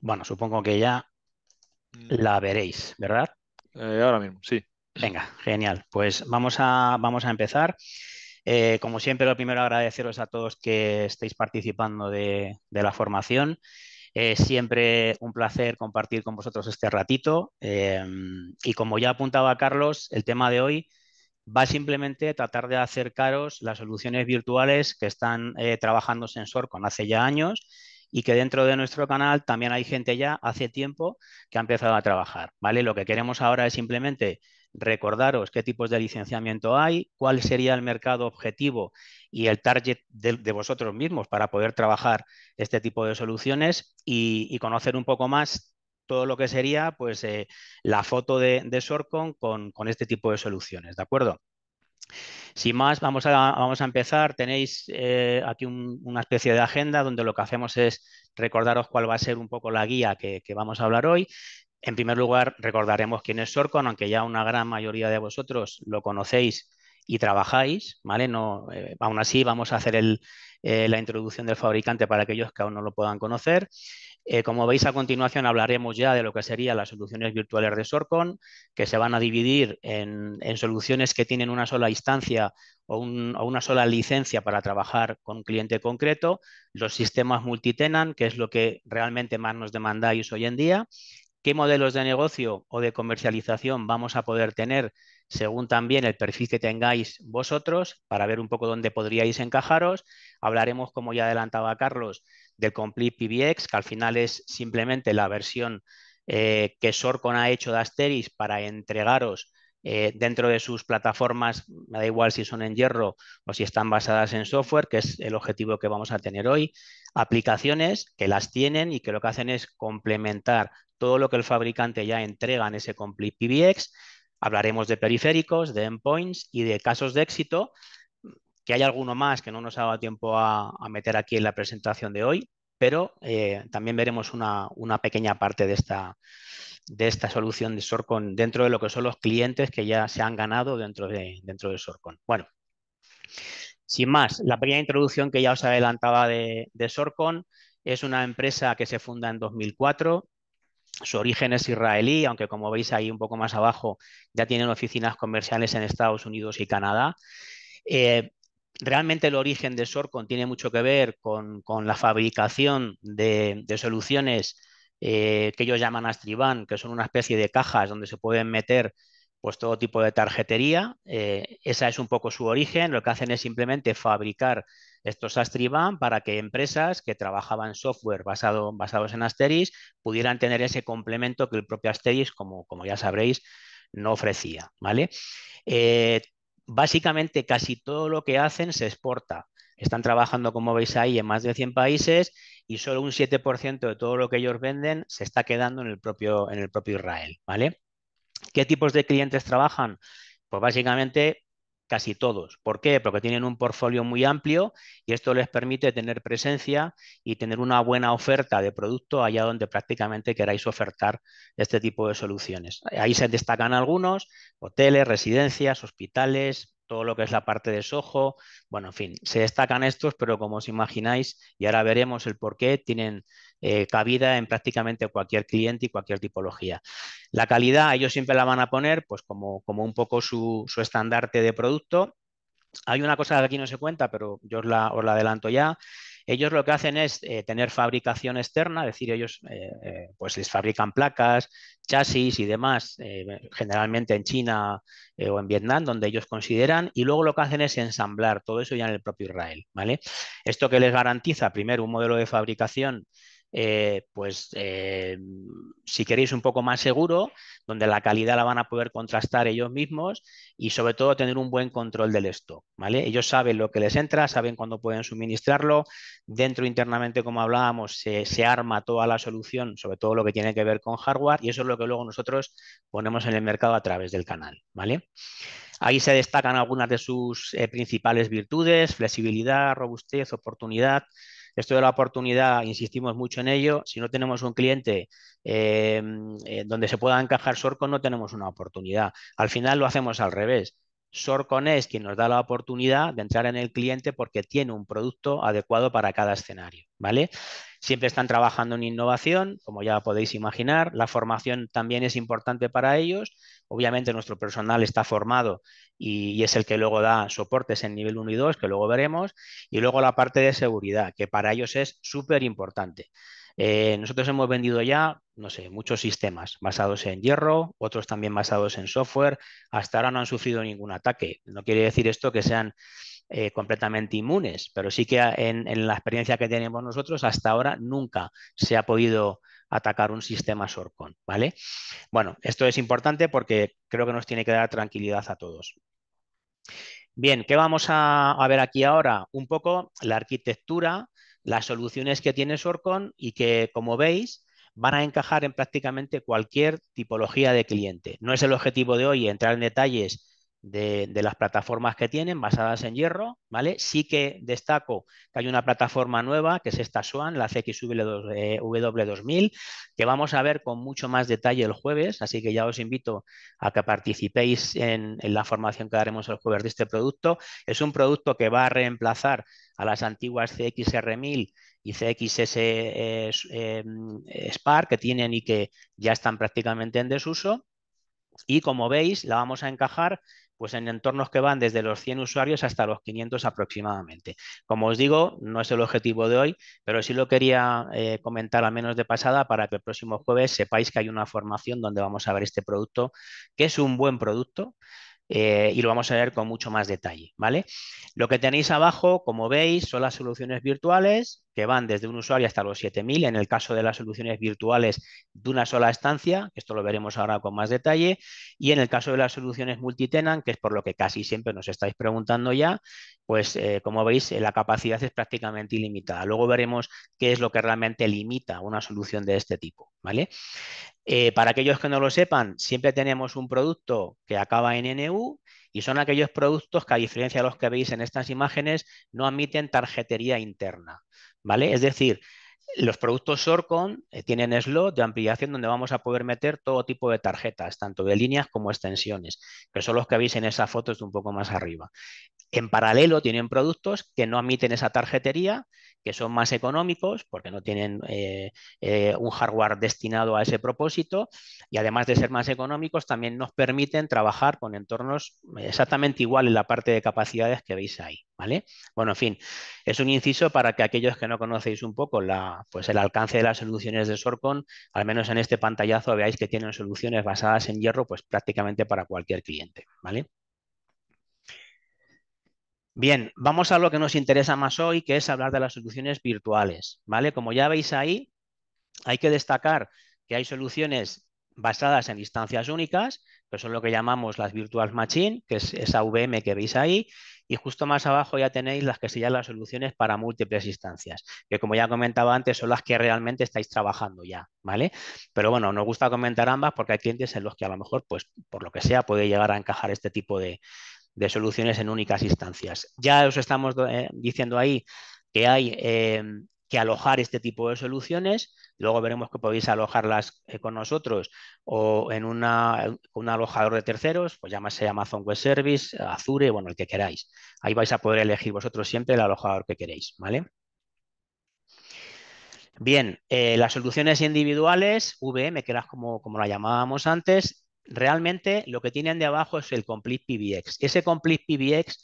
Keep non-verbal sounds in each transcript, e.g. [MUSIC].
Bueno, supongo que ya mm. la veréis, ¿verdad? Eh, ahora mismo, sí. Venga, genial. Pues vamos a, vamos a empezar. Eh, como siempre, lo primero agradeceros a todos que estéis participando de, la formación. Eh, siempre un placer compartir con vosotros este ratito. Em, y como ya apuntaba Carlos, el tema de hoy va simplemente a tratar de acercaros las soluciones virtuales que están trabajando Sensor con hace ya años y que dentro de nuestro canal también hay gente ya hace tiempo que ha empezado a trabajar, ¿vale? Lo que queremos ahora es simplemente recordaros qué tipos de licenciamiento hay, cuál sería el mercado objetivo y el target de, vosotros mismos para poder trabajar este tipo de soluciones y, conocer un poco más todo lo que sería pues, eh, la foto de, Sorcom con, con este tipo de soluciones, ¿de acuerdo? Sin más, vamos a, vamos a empezar. Tenéis eh, aquí una especie de agenda donde lo que hacemos es recordaros cuál va a ser un poco la guía que, vamos a hablar hoy. En primer lugar, recordaremos quién es Sorcon, aunque ya una gran mayoría de vosotros lo conocéis y trabajáis, ¿vale? Eh, aún así vamos a hacer eh, la introducción del fabricante para aquellos que aún no lo puedan conocer. Eh, como veis a continuación hablaremos ya de lo que serían las soluciones virtuales de Sorcon, que se van a dividir en, soluciones que tienen una sola instancia o, una sola licencia para trabajar con un cliente concreto, los sistemas multitenan, que es lo que realmente más nos demandáis hoy en día, qué modelos de negocio o de comercialización vamos a poder tener según también el perfil que tengáis vosotros para ver un poco dónde podríais encajaros. Hablaremos, como ya adelantaba Carlos, del Complete PBX, que al final es simplemente la versión eh, que Sorcon ha hecho de Asteris para entregaros eh, dentro de sus plataformas, me da igual si son en hierro o si están basadas en software, que es el objetivo que vamos a tener hoy, aplicaciones que las tienen y que lo que hacen es complementar todo lo que el fabricante ya entrega en ese Complete PBX. Hablaremos de periféricos, de endpoints y de casos de éxito que hay alguno más que no nos ha dado tiempo a, meter aquí en la presentación de hoy, pero eh, también veremos una, pequeña parte de esta, de esta solución de Sorcon dentro de lo que son los clientes que ya se han ganado dentro de, dentro de Sorcon. Bueno, sin más, la pequeña introducción que ya os adelantaba de, Sorcon es una empresa que se funda en 2004. Su origen es israelí, aunque como veis ahí un poco más abajo ya tienen oficinas comerciales en Estados Unidos y Canadá. Eh, realmente el origen de Sorcon tiene mucho que ver con, la fabricación de, soluciones eh, que ellos llaman Astriban, que son una especie de cajas donde se pueden meter pues todo tipo de tarjetería. Ese eh, esa es un poco su origen. Lo que hacen es simplemente fabricar estos Astriban para que empresas que trabajaban software basado, basados en Asteris pudieran tener ese complemento que el propio Asteris, como, como ya sabréis, no ofrecía. ¿vale? Eh, básicamente casi todo lo que hacen se exporta. Están trabajando, como veis ahí, en más de 100 países y solo un 7% de todo lo que ellos venden se está quedando en el propio, en el propio Israel. ¿vale? ¿Qué tipos de clientes trabajan? Pues básicamente casi todos. ¿Por qué? Porque tienen un portfolio muy amplio y esto les permite tener presencia y tener una buena oferta de producto allá donde prácticamente queráis ofertar este tipo de soluciones. Ahí se destacan algunos, hoteles, residencias, hospitales, todo lo que es la parte de sojo... bueno, en fin, se destacan estos, pero como os imagináis, y ahora veremos el por qué, tienen eh, cabida en prácticamente cualquier cliente y cualquier tipología. La calidad, ellos siempre la van a poner pues como, un poco su, estandarte de producto, hay una cosa que aquí no se cuenta, pero yo la, os la adelanto ya. Ellos lo que hacen es eh, tener fabricación externa, es decir, ellos eh, eh, pues les fabrican placas, chasis y demás, generalmente en China o en Vietnam, donde ellos consideran, y luego lo que hacen es ensamblar todo eso ya en el propio Israel. ¿vale? Esto que les garantiza, primero, un modelo de fabricación eh, pues eh, si queréis un poco más seguro, donde la calidad la van a poder contrastar ellos mismos y sobre todo tener un buen control del stock, ¿vale? Ellos saben lo que les entra, saben cuándo pueden suministrarlo, dentro internamente, como hablábamos, se, arma toda la solución, sobre todo lo que tiene que ver con hardware y eso es lo que luego nosotros ponemos en el mercado a través del canal, ¿vale? Ahí se destacan algunas de sus eh, principales virtudes, flexibilidad, robustez, oportunidad, esto de la oportunidad, insistimos mucho en ello. Si no tenemos un cliente eh, eh, donde se pueda encajar Sorcon, no tenemos una oportunidad. Al final lo hacemos al revés. Sorcon es quien nos da la oportunidad de entrar en el cliente porque tiene un producto adecuado para cada escenario, ¿vale? Siempre están trabajando en innovación, como ya podéis imaginar. La formación también es importante para ellos Obviamente nuestro personal está formado y, es el que luego da soportes en nivel 1 y 2, que luego veremos, y luego la parte de seguridad, que para ellos es súper importante. Eh, nosotros hemos vendido ya, no sé, muchos sistemas basados en hierro, otros también basados en software, hasta ahora no han sufrido ningún ataque. No quiere decir esto que sean eh, completamente inmunes, pero sí que en la experiencia que tenemos nosotros hasta ahora nunca se ha podido atacar un sistema SORCON, ¿vale? Bueno, esto es importante porque creo que nos tiene que dar tranquilidad a todos. Bien, ¿qué vamos a, a ver aquí ahora? Un poco la arquitectura, las soluciones que tiene SORCON y que, como veis, van a encajar en prácticamente cualquier tipología de cliente. No es el objetivo de hoy entrar en detalles de, las plataformas que tienen basadas en hierro, ¿vale? Sí que destaco que hay una plataforma nueva, que es esta Swan, la CXW2000, que vamos a ver con mucho más detalle el jueves, así que ya os invito a que participéis en, la formación que daremos el jueves de este producto. Es un producto que va a reemplazar a las antiguas CXR1000 y CXS eh, eh, Spark que tienen y que ya están prácticamente en desuso. Y como veis, la vamos a encajar pues en entornos que van desde los 100 usuarios hasta los 500 aproximadamente. Como os digo, no es el objetivo de hoy, pero sí lo quería eh, comentar al menos de pasada para que el próximo jueves sepáis que hay una formación donde vamos a ver este producto, que es un buen producto. Eh, y lo vamos a ver con mucho más detalle, ¿vale? Lo que tenéis abajo, como veis, son las soluciones virtuales, que van desde un usuario hasta los 7.000, en el caso de las soluciones virtuales de una sola estancia, esto lo veremos ahora con más detalle, y en el caso de las soluciones multitenant, que es por lo que casi siempre nos estáis preguntando ya, pues eh, como veis eh, la capacidad es prácticamente ilimitada. Luego veremos qué es lo que realmente limita una solución de este tipo, ¿vale? Eh, para aquellos que no lo sepan, siempre tenemos un producto que acaba en NU y son aquellos productos que, a diferencia de los que veis en estas imágenes, no admiten tarjetería interna. ¿vale? Es decir, los productos Sorcon eh, tienen slot de ampliación donde vamos a poder meter todo tipo de tarjetas, tanto de líneas como extensiones, que son los que veis en esas fotos de un poco más arriba. En paralelo tienen productos que no admiten esa tarjetería, que son más económicos porque no tienen eh, eh, un hardware destinado a ese propósito y además de ser más económicos también nos permiten trabajar con entornos exactamente igual en la parte de capacidades que veis ahí, ¿vale? Bueno, en fin, es un inciso para que aquellos que no conocéis un poco la, pues el alcance de las soluciones de Sorcon, al menos en este pantallazo veáis que tienen soluciones basadas en hierro pues prácticamente para cualquier cliente, ¿vale? Bien, vamos a lo que nos interesa más hoy, que es hablar de las soluciones virtuales, ¿vale? Como ya veis ahí, hay que destacar que hay soluciones basadas en instancias únicas, que son lo que llamamos las Virtual Machine, que es esa VM que veis ahí, y justo más abajo ya tenéis las que serían las soluciones para múltiples instancias, que como ya comentaba antes, son las que realmente estáis trabajando ya, ¿vale? Pero bueno, nos gusta comentar ambas porque hay clientes en los que a lo mejor, pues por lo que sea, puede llegar a encajar este tipo de, de soluciones en únicas instancias. Ya os estamos eh, diciendo ahí que hay eh, que alojar este tipo de soluciones. Luego veremos que podéis alojarlas eh, con nosotros o en una, un alojador de terceros, pues llámase Amazon Web Service, Azure, bueno, el que queráis. Ahí vais a poder elegir vosotros siempre el alojador que queréis, ¿vale? Bien, las soluciones individuales, VM, que era como, como la llamábamos antes, realmente lo que tienen de abajo es el complete PBX. Ese complete PBX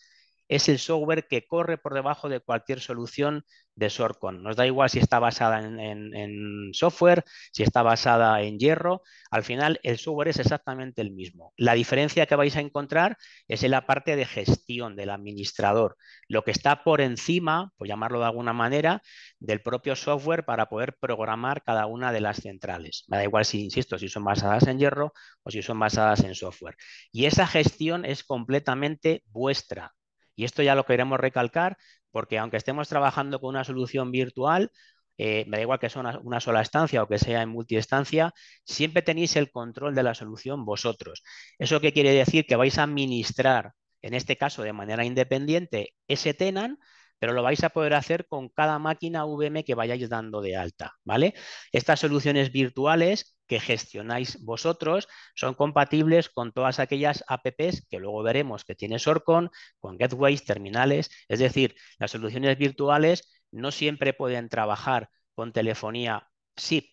es el software que corre por debajo de cualquier solución de Sorcon. Nos da igual si está basada en, en, software, si está basada en hierro, al final el software es exactamente el mismo. La diferencia que vais a encontrar es en la parte de gestión del administrador, lo que está por encima, por llamarlo de alguna manera, del propio software para poder programar cada una de las centrales. Me da igual si, insisto, si son basadas en hierro o si son basadas en software. Y esa gestión es completamente vuestra, y esto ya lo queremos recalcar porque aunque estemos trabajando con una solución virtual, eh, me da igual que sea una, sola estancia o que sea en multiestancia, siempre tenéis el control de la solución vosotros. ¿Eso qué quiere decir? Que vais a administrar, en este caso de manera independiente, ese tenant pero lo vais a poder hacer con cada máquina VM que vayáis dando de alta, ¿vale? Estas soluciones virtuales que gestionáis vosotros son compatibles con todas aquellas apps que luego veremos que tiene Sorcon, con gateways, terminales, es decir, las soluciones virtuales no siempre pueden trabajar con telefonía SIP.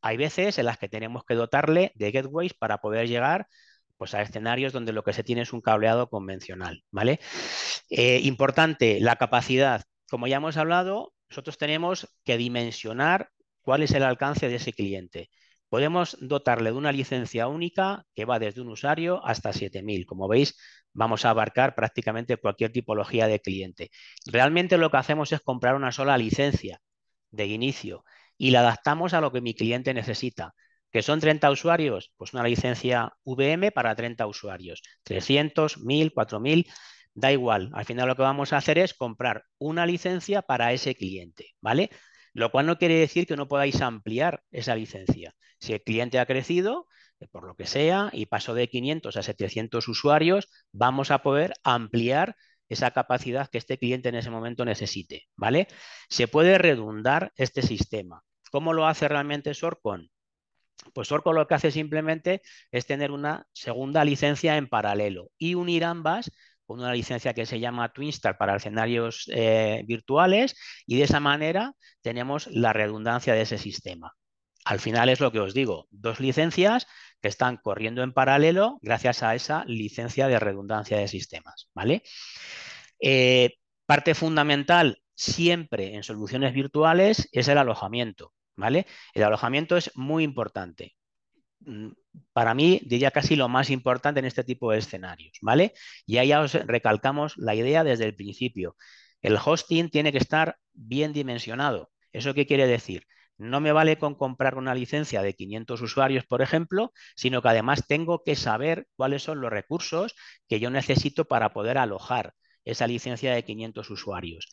Hay veces en las que tenemos que dotarle de gateways para poder llegar pues a escenarios donde lo que se tiene es un cableado convencional, ¿vale? Eh, importante, la capacidad. Como ya hemos hablado, nosotros tenemos que dimensionar cuál es el alcance de ese cliente. Podemos dotarle de una licencia única que va desde un usuario hasta 7000. Como veis, vamos a abarcar prácticamente cualquier tipología de cliente. Realmente lo que hacemos es comprar una sola licencia de inicio y la adaptamos a lo que mi cliente necesita. ¿Que son 30 usuarios? Pues una licencia VM para 30 usuarios. 300, 1000, 4000, da igual. Al final lo que vamos a hacer es comprar una licencia para ese cliente, ¿vale? Lo cual no quiere decir que no podáis ampliar esa licencia. Si el cliente ha crecido, eh, por lo que sea, y pasó de 500 a 700 usuarios, vamos a poder ampliar esa capacidad que este cliente en ese momento necesite, ¿vale? Se puede redundar este sistema. ¿Cómo lo hace realmente Sorcon? Pues Orco lo que hace simplemente es tener una segunda licencia en paralelo y unir ambas con una licencia que se llama Twinstar para escenarios eh, virtuales y de esa manera tenemos la redundancia de ese sistema. Al final es lo que os digo, dos licencias que están corriendo en paralelo gracias a esa licencia de redundancia de sistemas. ¿vale? Eh, parte fundamental siempre en soluciones virtuales es el alojamiento. ¿vale? El alojamiento es muy importante. Mm, para mí, diría casi lo más importante en este tipo de escenarios, ¿vale? Y ahí ya os recalcamos la idea desde el principio. El hosting tiene que estar bien dimensionado. ¿Eso qué quiere decir? No me vale con comprar una licencia de 500 usuarios, por ejemplo, sino que además tengo que saber cuáles son los recursos que yo necesito para poder alojar esa licencia de 500 usuarios.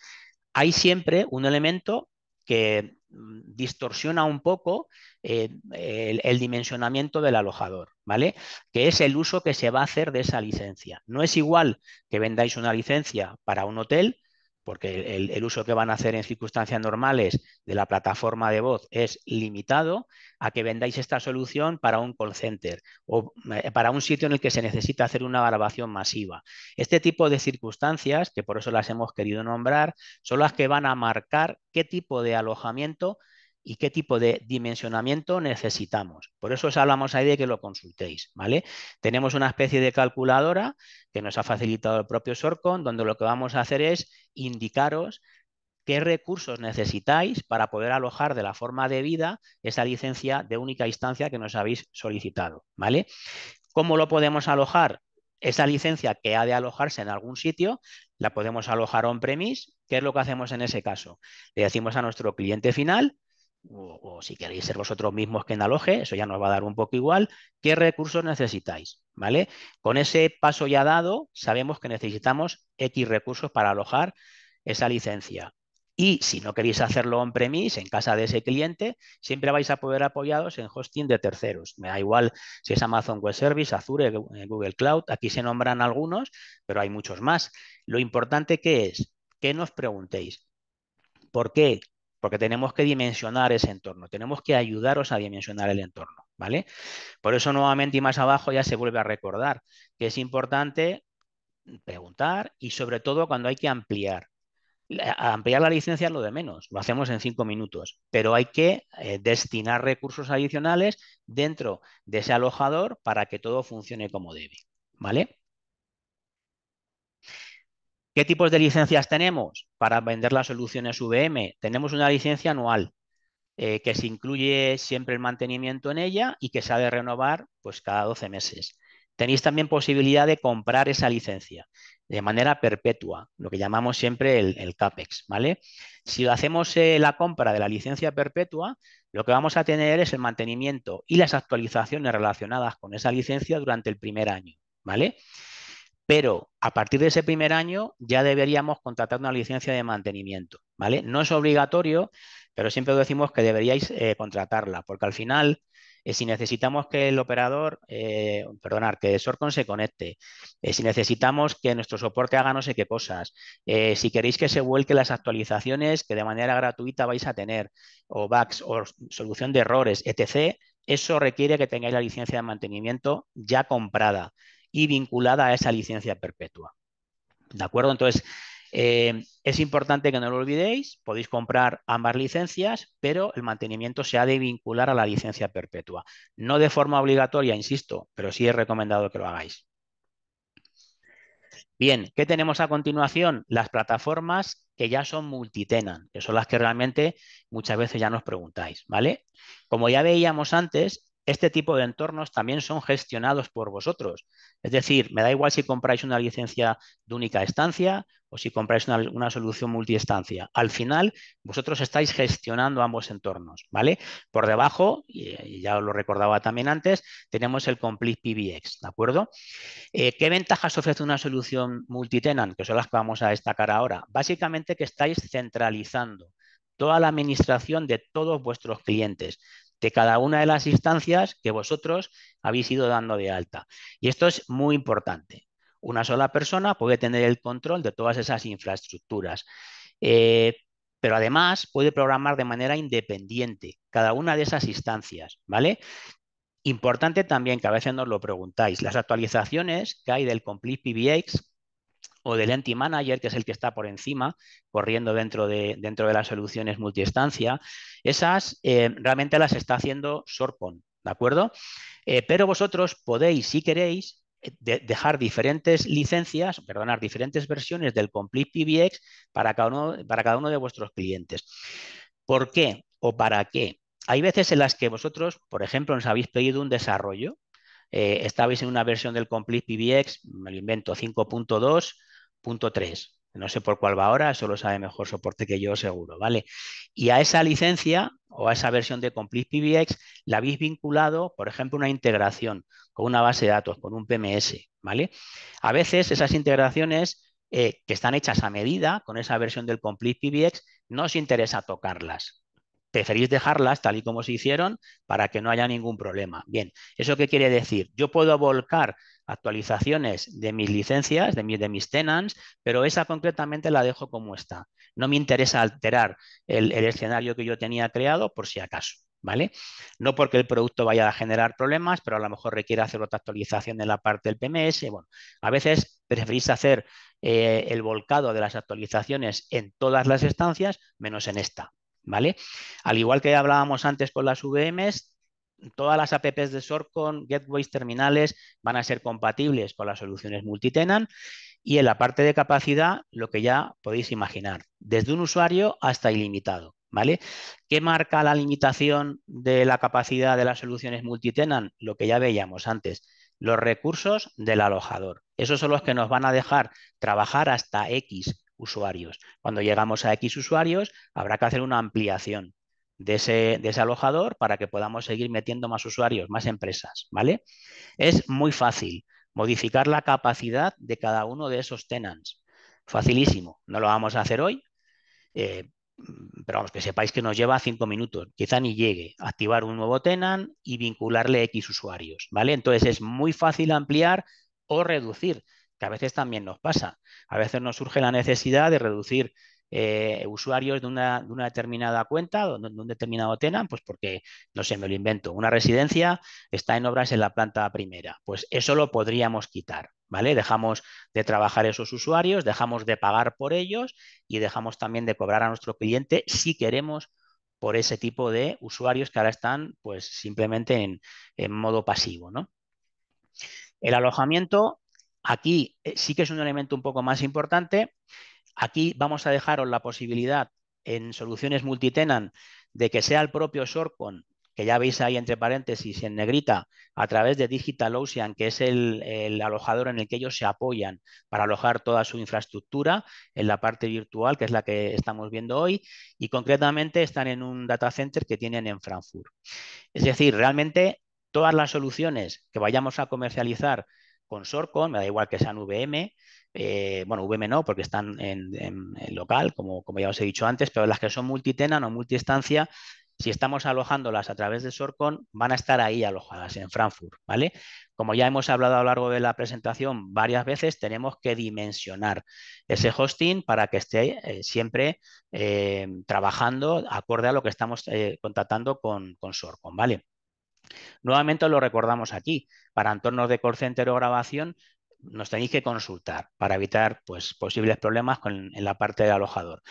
Hay siempre un elemento que mm, distorsiona un poco eh, el, el, dimensionamiento del alojador, ¿vale? Que es el uso que se va a hacer de esa licencia. No es igual que vendáis una licencia para un hotel porque el, uso que van a hacer en circunstancias normales de la plataforma de voz es limitado a que vendáis esta solución para un call center o eh, para un sitio en el que se necesita hacer una grabación masiva. Este tipo de circunstancias, que por eso las hemos querido nombrar, son las que van a marcar qué tipo de alojamiento y qué tipo de dimensionamiento necesitamos. Por eso os hablamos ahí de que lo consultéis, ¿vale? Tenemos una especie de calculadora que nos ha facilitado el propio Sorcon, donde lo que vamos a hacer es indicaros qué recursos necesitáis para poder alojar de la forma debida esa licencia de única instancia que nos habéis solicitado, ¿vale? ¿Cómo lo podemos alojar? Esa licencia que ha de alojarse en algún sitio, la podemos alojar on-premise. ¿Qué es lo que hacemos en ese caso? Le decimos a nuestro cliente final, o, si queréis ser vosotros mismos que aloje, eso ya nos va a dar un poco igual, qué recursos necesitáis, ¿vale? Con ese paso ya dado, sabemos que necesitamos X recursos para alojar esa licencia. Y si no queréis hacerlo on-premise, en casa de ese cliente, siempre vais a poder apoyados en hosting de terceros. Me da igual si es Amazon Web Service, Azure, eh, Google Cloud, aquí se nombran algunos, pero hay muchos más. Lo importante que es que nos preguntéis, ¿por qué porque tenemos que dimensionar ese entorno, tenemos que ayudaros a dimensionar el entorno, ¿vale? Por eso nuevamente y más abajo ya se vuelve a recordar que es importante preguntar y sobre todo cuando hay que ampliar. Ampliar la licencia es lo de menos, lo hacemos en cinco minutos, pero hay que eh, destinar recursos adicionales dentro de ese alojador para que todo funcione como debe, ¿vale? ¿Qué tipos de licencias tenemos para vender las soluciones VM? Tenemos una licencia anual eh, que se incluye siempre el mantenimiento en ella y que se ha de renovar pues, cada 12 meses. Tenéis también posibilidad de comprar esa licencia de manera perpetua, lo que llamamos siempre el, CAPEX. ¿vale? Si hacemos eh, la compra de la licencia perpetua, lo que vamos a tener es el mantenimiento y las actualizaciones relacionadas con esa licencia durante el primer año. ¿vale? pero a partir de ese primer año ya deberíamos contratar una licencia de mantenimiento, ¿vale? No es obligatorio, pero siempre decimos que deberíais eh, contratarla, porque al final, eh, si necesitamos que el operador, eh, perdonar, que Sorcon se conecte, si necesitamos que nuestro soporte haga no sé qué cosas, si queréis que se vuelque las actualizaciones que de manera gratuita vais a tener, o bugs, o solución de errores, etc., eso requiere que tengáis la licencia de mantenimiento ya comprada y vinculada a esa licencia perpetua. ¿De acuerdo? Entonces, eh, es importante que no lo olvidéis, podéis comprar ambas licencias, pero el mantenimiento se ha de vincular a la licencia perpetua. No de forma obligatoria, insisto, pero sí es recomendado que lo hagáis. Bien, ¿qué tenemos a continuación? Las plataformas que ya son multitenan, que son las que realmente muchas veces ya nos preguntáis, ¿vale? Como ya veíamos antes, este tipo de entornos también son gestionados por vosotros. Es decir, me da igual si compráis una licencia de única estancia o si compráis una, solución multiestancia. Al final, vosotros estáis gestionando ambos entornos, ¿vale? Por debajo, y ya lo recordaba también antes, tenemos el Complete PBX, ¿de acuerdo? Eh, ¿Qué ventajas ofrece una solución multitenant? Que son las que vamos a destacar ahora. Básicamente que estáis centralizando toda la administración de todos vuestros clientes de cada una de las instancias que vosotros habéis ido dando de alta. Y esto es muy importante. Una sola persona puede tener el control de todas esas infraestructuras. Eh, pero además puede programar de manera independiente cada una de esas instancias, ¿vale? Importante también que a veces nos lo preguntáis, las actualizaciones que hay del Complete PBX o del anti Manager, que es el que está por encima, corriendo dentro de, dentro de las soluciones multiestancia. Esas eh, realmente las está haciendo Sorpon, ¿de acuerdo? Eh, pero vosotros podéis, si queréis, dejar diferentes licencias, perdonar, diferentes versiones del Complete PBX para cada, uno, para cada uno de vuestros clientes. ¿Por qué o para qué? Hay veces en las que vosotros, por ejemplo, nos habéis pedido un desarrollo, eh, estabais en una versión del Complete PBX, me lo invento, 5.2, punto 3. No sé por cuál va ahora, solo sabe mejor soporte que yo seguro, ¿vale? Y a esa licencia o a esa versión de Complete PBX la habéis vinculado, por ejemplo, una integración con una base de datos, con un PMS, ¿vale? A veces esas integraciones eh, que están hechas a medida con esa versión del Complete PBX, no os interesa tocarlas. Preferís dejarlas tal y como se hicieron para que no haya ningún problema. Bien, ¿eso qué quiere decir? Yo puedo volcar actualizaciones de mis licencias, de, de mis tenants, pero esa concretamente la dejo como está. No me interesa alterar el, escenario que yo tenía creado por si acaso. ¿Vale? No porque el producto vaya a generar problemas, pero a lo mejor requiere hacer otra actualización en la parte del PMS. Bueno, a veces preferís hacer eh, el volcado de las actualizaciones en todas las estancias, menos en esta, ¿vale? Al igual que hablábamos antes con las VMs, todas las apps de Sorcon, gateways, terminales, van a ser compatibles con las soluciones multitenan. Y en la parte de capacidad, lo que ya podéis imaginar, desde un usuario hasta ilimitado. ¿vale? ¿Qué marca la limitación de la capacidad de las soluciones multitenan? Lo que ya veíamos antes, los recursos del alojador. Esos son los que nos van a dejar trabajar hasta X usuarios. Cuando llegamos a X usuarios, habrá que hacer una ampliación de ese, alojador para que podamos seguir metiendo más usuarios, más empresas, ¿vale? Es muy fácil modificar la capacidad de cada uno de esos tenants. Facilísimo. No lo vamos a hacer hoy, eh, pero vamos, que sepáis que nos lleva cinco minutos, quizá ni llegue, activar un nuevo tenant y vincularle X usuarios, ¿vale? Entonces es muy fácil ampliar o reducir, que a veces también nos pasa. A veces nos surge la necesidad de reducir eh, usuarios de una, determinada cuenta, de un, determinado tena, pues porque, no sé, me lo invento, una residencia está en obras en la planta primera, pues eso lo podríamos quitar, ¿vale? Dejamos de trabajar esos usuarios, dejamos de pagar por ellos y dejamos también de cobrar a nuestro cliente si queremos por ese tipo de usuarios que ahora están pues simplemente en, modo pasivo, ¿no? El alojamiento, aquí eh, sí que es un elemento un poco más importante, Aquí vamos a dejaros la posibilidad en soluciones multitenant de que sea el propio Sorcon, que ya veis ahí entre paréntesis en negrita, a través de digital DigitalOcean, que es el, el, alojador en el que ellos se apoyan para alojar toda su infraestructura en la parte virtual, que es la que estamos viendo hoy, y concretamente están en un data center que tienen en Frankfurt. Es decir, realmente todas las soluciones que vayamos a comercializar con Sorcon, me da igual que sean VM, eh, bueno, VM no, porque están en, local, como, ya os he dicho antes, pero las que son multitenan o multiestancia, si estamos alojándolas a través de Sorcon, van a estar ahí alojadas en Frankfurt, ¿vale? Como ya hemos hablado a lo largo de la presentación varias veces, tenemos que dimensionar ese hosting para que esté eh, siempre eh, trabajando acorde a lo que estamos contactando con, con Sorcon, ¿vale? Nuevamente lo recordamos aquí, para entornos de call center o grabación nos tenéis que consultar para evitar pues, posibles problemas en la parte del alojador.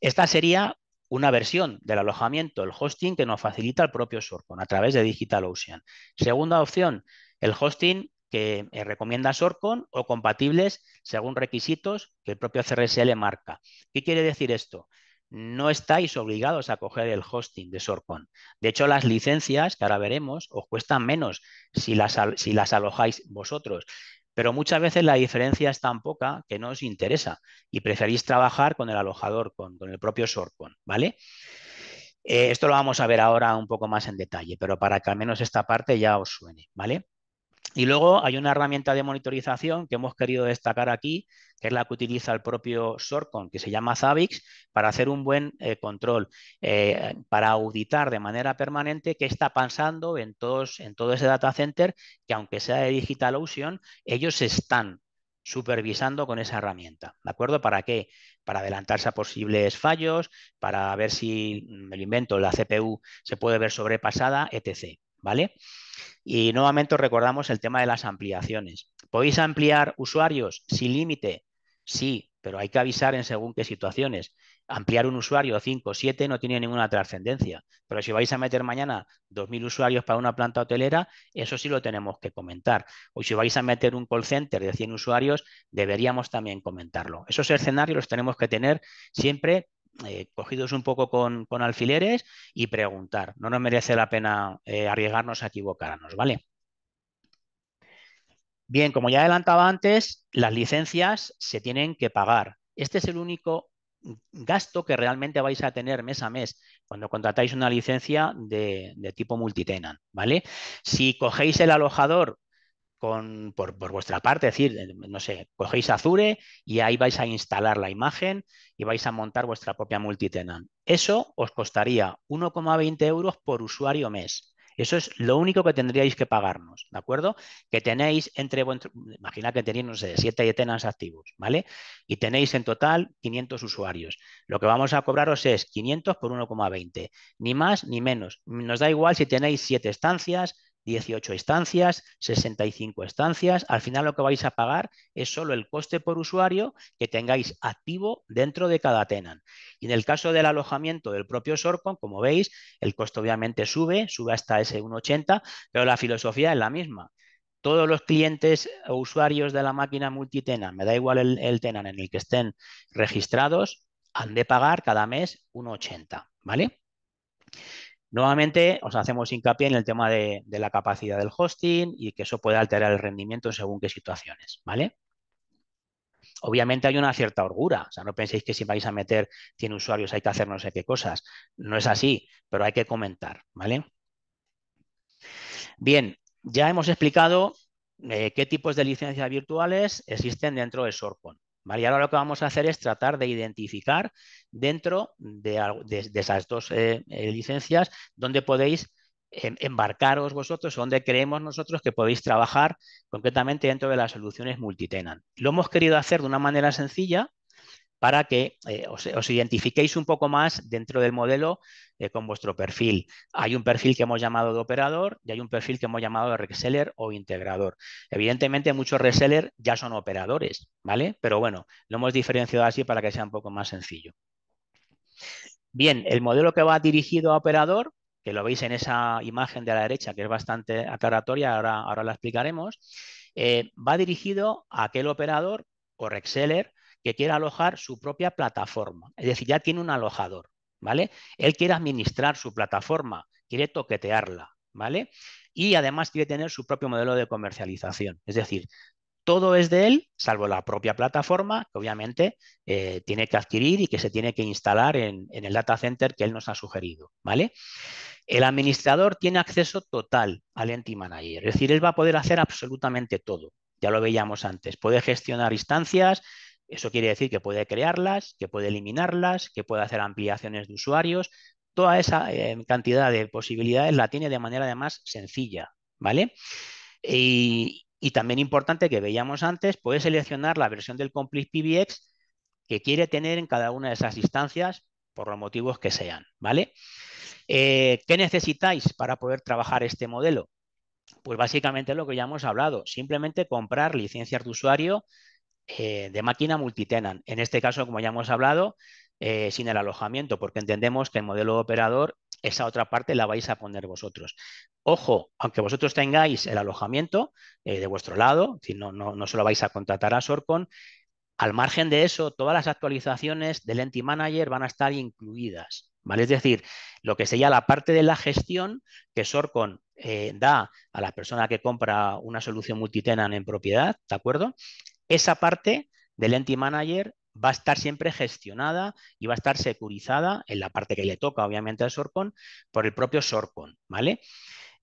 Esta sería una versión del alojamiento, el hosting que nos facilita el propio Sorcon a través de DigitalOcean. Segunda opción, el hosting que eh, recomienda Sorcon o compatibles según requisitos que el propio CRSL marca. ¿Qué quiere decir esto? No estáis obligados a coger el hosting de Sorcon. De hecho, las licencias, que ahora veremos, os cuestan menos si las alojáis vosotros. Pero muchas veces la diferencia es tan poca que no os interesa y preferís trabajar con el alojador, con, el propio Sorcon, ¿vale? Eh, esto lo vamos a ver ahora un poco más en detalle, pero para que al menos esta parte ya os suene, ¿vale? Y luego hay una herramienta de monitorización que hemos querido destacar aquí, que es la que utiliza el propio Sorcon, que se llama Zavix, para hacer un buen eh, control, eh, para auditar de manera permanente qué está pasando en, todo ese data center, que aunque sea de digital ocean, ellos están supervisando con esa herramienta. ¿De acuerdo? ¿Para qué? Para adelantarse a posibles fallos, para ver si, me lo invento, la CPU se puede ver sobrepasada, etc. ¿Vale? Y nuevamente os recordamos el tema de las ampliaciones. ¿Podéis ampliar usuarios sin límite? Sí, pero hay que avisar en según qué situaciones. Ampliar un usuario 5 o 7 no tiene ninguna trascendencia, pero si vais a meter mañana 2.000 usuarios para una planta hotelera, eso sí lo tenemos que comentar. O si vais a meter un call center de 100 usuarios, deberíamos también comentarlo. Esos escenarios los tenemos que tener siempre eh, cogidos un poco con, alfileres y preguntar. No nos merece la pena eh, arriesgarnos a equivocarnos, ¿vale? Bien, como ya adelantaba antes, las licencias se tienen que pagar. Este es el único gasto que realmente vais a tener mes a mes cuando contratáis una licencia de, tipo multitenant, ¿vale? Si cogéis el alojador por, vuestra parte, es decir, eh, no sé, cogéis Azure y ahí vais a instalar la imagen y vais a montar vuestra propia multitenant. Eso os costaría 1,20 euros por usuario mes. Eso es lo único que tendríais que pagarnos, ¿de acuerdo? Que tenéis entre, imagina que tenéis, no sé, 7 tenants activos, ¿vale? Y tenéis en total 500 usuarios. Lo que vamos a cobraros es 500 por 1,20, ni más ni menos. Nos da igual si tenéis 7 estancias, 18 estancias, 65 estancias. Al final lo que vais a pagar es solo el coste por usuario que tengáis activo dentro de cada tenant. Y en el caso del alojamiento del propio Sorcon, como veis, el coste obviamente sube, sube hasta ese 1,80, pero la filosofía es la misma. Todos los clientes o usuarios de la máquina multitena me da igual el, el tenant en el que estén registrados, han de pagar cada mes 1,80, ¿vale? Nuevamente, os hacemos hincapié en el tema de, la capacidad del hosting y que eso puede alterar el rendimiento según qué situaciones, ¿vale? Obviamente hay una cierta orgura, o sea, no penséis que si vais a meter 100 usuarios hay que hacer no sé qué cosas, no es así, pero hay que comentar, ¿vale? Bien, ya hemos explicado eh, qué tipos de licencias virtuales existen dentro de Sorpon, y ahora lo que vamos a hacer es tratar de identificar dentro de, esas dos eh, eh, licencias dónde podéis em, embarcaros vosotros, dónde creemos nosotros que podéis trabajar concretamente dentro de las soluciones multitenant. Lo hemos querido hacer de una manera sencilla para que eh, os, identifiquéis un poco más dentro del modelo eh, con vuestro perfil. Hay un perfil que hemos llamado de operador y hay un perfil que hemos llamado de reseller o integrador. Evidentemente, muchos reseller ya son operadores, ¿vale? Pero bueno, lo hemos diferenciado así para que sea un poco más sencillo. Bien, el modelo que va dirigido a operador, que lo veis en esa imagen de la derecha, que es bastante aclaratoria, ahora, ahora la explicaremos, eh, va dirigido a aquel operador o reseller que quiere alojar su propia plataforma. Es decir, ya tiene un alojador, ¿vale? Él quiere administrar su plataforma, quiere toquetearla, ¿vale? Y además quiere tener su propio modelo de comercialización. Es decir, todo es de él, salvo la propia plataforma, que obviamente eh, tiene que adquirir y que se tiene que instalar en, el data center que él nos ha sugerido. ¿vale? El administrador tiene acceso total al Entity Manager, es decir, él va a poder hacer absolutamente todo. Ya lo veíamos antes, puede gestionar instancias, eso quiere decir que puede crearlas, que puede eliminarlas, que puede hacer ampliaciones de usuarios. Toda esa eh, cantidad de posibilidades la tiene de manera además sencilla, ¿vale? Y, también importante que veíamos antes, puede seleccionar la versión del Complete PBX que quiere tener en cada una de esas instancias por los motivos que sean, ¿vale? Eh, ¿Qué necesitáis para poder trabajar este modelo? Pues básicamente lo que ya hemos hablado, simplemente comprar licencias de usuario eh, de máquina multitenan En este caso, como ya hemos hablado, eh, sin el alojamiento, porque entendemos que el modelo operador, esa otra parte la vais a poner vosotros. Ojo, aunque vosotros tengáis el alojamiento eh, de vuestro lado, si no, no, vais a contratar a Sorcon, al margen de eso, todas las actualizaciones del Entity Manager van a estar incluidas. ¿vale? Es decir, lo que sería la parte de la gestión que Sorcon da a la persona que compra una solución multitenan en propiedad, ¿de acuerdo? Esa parte del Entity Manager va a estar siempre gestionada y va a estar securizada en la parte que le toca, obviamente, al Sorcon, por el propio Sorcon, ¿vale?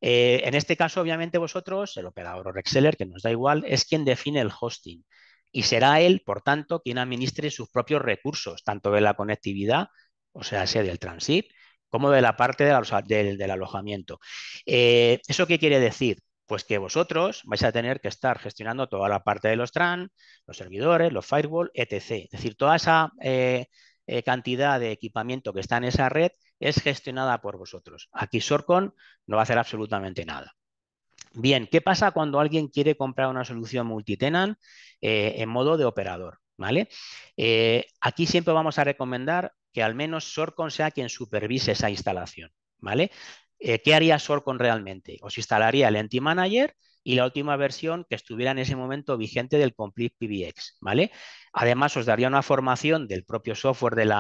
Eh, en este caso, obviamente, vosotros, el operador o que nos da igual, es quien define el hosting. Y será él, por tanto, quien administre sus propios recursos, tanto de la conectividad, o sea, sea del transit, como de la parte del, alojamiento. Eh, ¿Eso qué quiere decir? pues que vosotros vais a tener que estar gestionando toda la parte de los TRAN, los servidores, los firewall, etc. Es decir, toda esa eh, eh, cantidad de equipamiento que está en esa red es gestionada por vosotros. Aquí Sorcon no va a hacer absolutamente nada. Bien, ¿qué pasa cuando alguien quiere comprar una solución multitenant eh, en modo de operador? ¿Vale? aquí siempre vamos a recomendar que al menos Sorcon sea quien supervise esa instalación. ¿Vale? Eh, qué haría Sorcon realmente. Os pues instalaría el Entity Manager y la última versión que estuviera en ese momento vigente del Complete PBX, ¿vale? Además, os daría una formación del propio software del,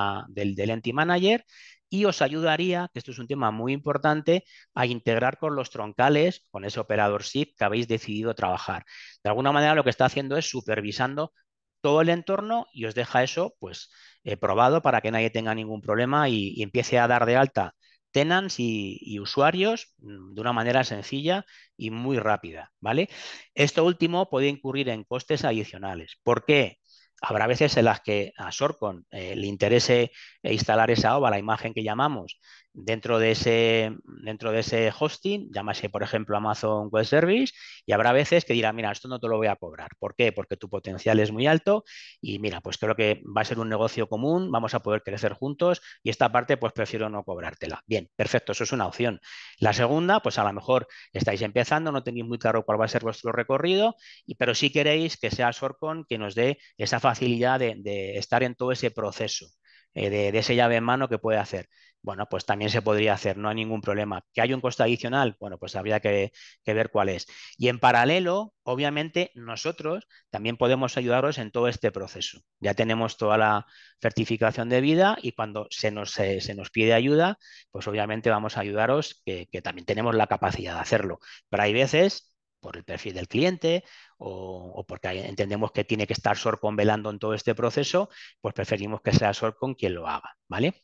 del Manager y os ayudaría, que esto es un tema muy importante, a integrar con los troncales, con ese operador SIP que habéis decidido trabajar. De alguna manera lo que está haciendo es supervisando todo el entorno y os deja eso pues eh, probado para que nadie tenga ningún problema y, empiece a dar de alta tenants y, usuarios mm, de una manera sencilla y muy rápida, ¿vale? Esto último puede incurrir en costes adicionales. ¿Por qué? Habrá veces en las que a Sorcon eh, le interese eh, instalar esa OVA, la imagen que llamamos, dentro de ese, hosting, llámase por ejemplo Amazon Web Service, y habrá veces que dirá, mira, esto no te lo voy a cobrar. ¿Por qué? Porque tu potencial es muy alto y mira, pues creo que va a ser un negocio común, vamos a poder crecer juntos y esta parte pues prefiero no cobrártela. Bien, perfecto, eso es una opción. La segunda, pues a lo mejor estáis empezando, no tenéis muy claro cuál va a ser vuestro recorrido, y, pero sí queréis que sea Sorcon que nos dé esa facilidad de, estar en todo ese proceso. Eh, de, de, llave en mano que puede hacer bueno, pues también se podría hacer, no hay ningún problema. ¿Que hay un costo adicional? Bueno, pues habría que, ver cuál es. Y en paralelo, obviamente, nosotros también podemos ayudaros en todo este proceso. Ya tenemos toda la certificación de vida y cuando se nos, eh, pide ayuda, pues obviamente vamos a ayudaros, que, también tenemos la capacidad de hacerlo. Pero hay veces por el perfil del cliente o, porque entendemos que tiene que estar Sorcon velando en todo este proceso, pues preferimos que sea Sorcon quien lo haga, ¿vale?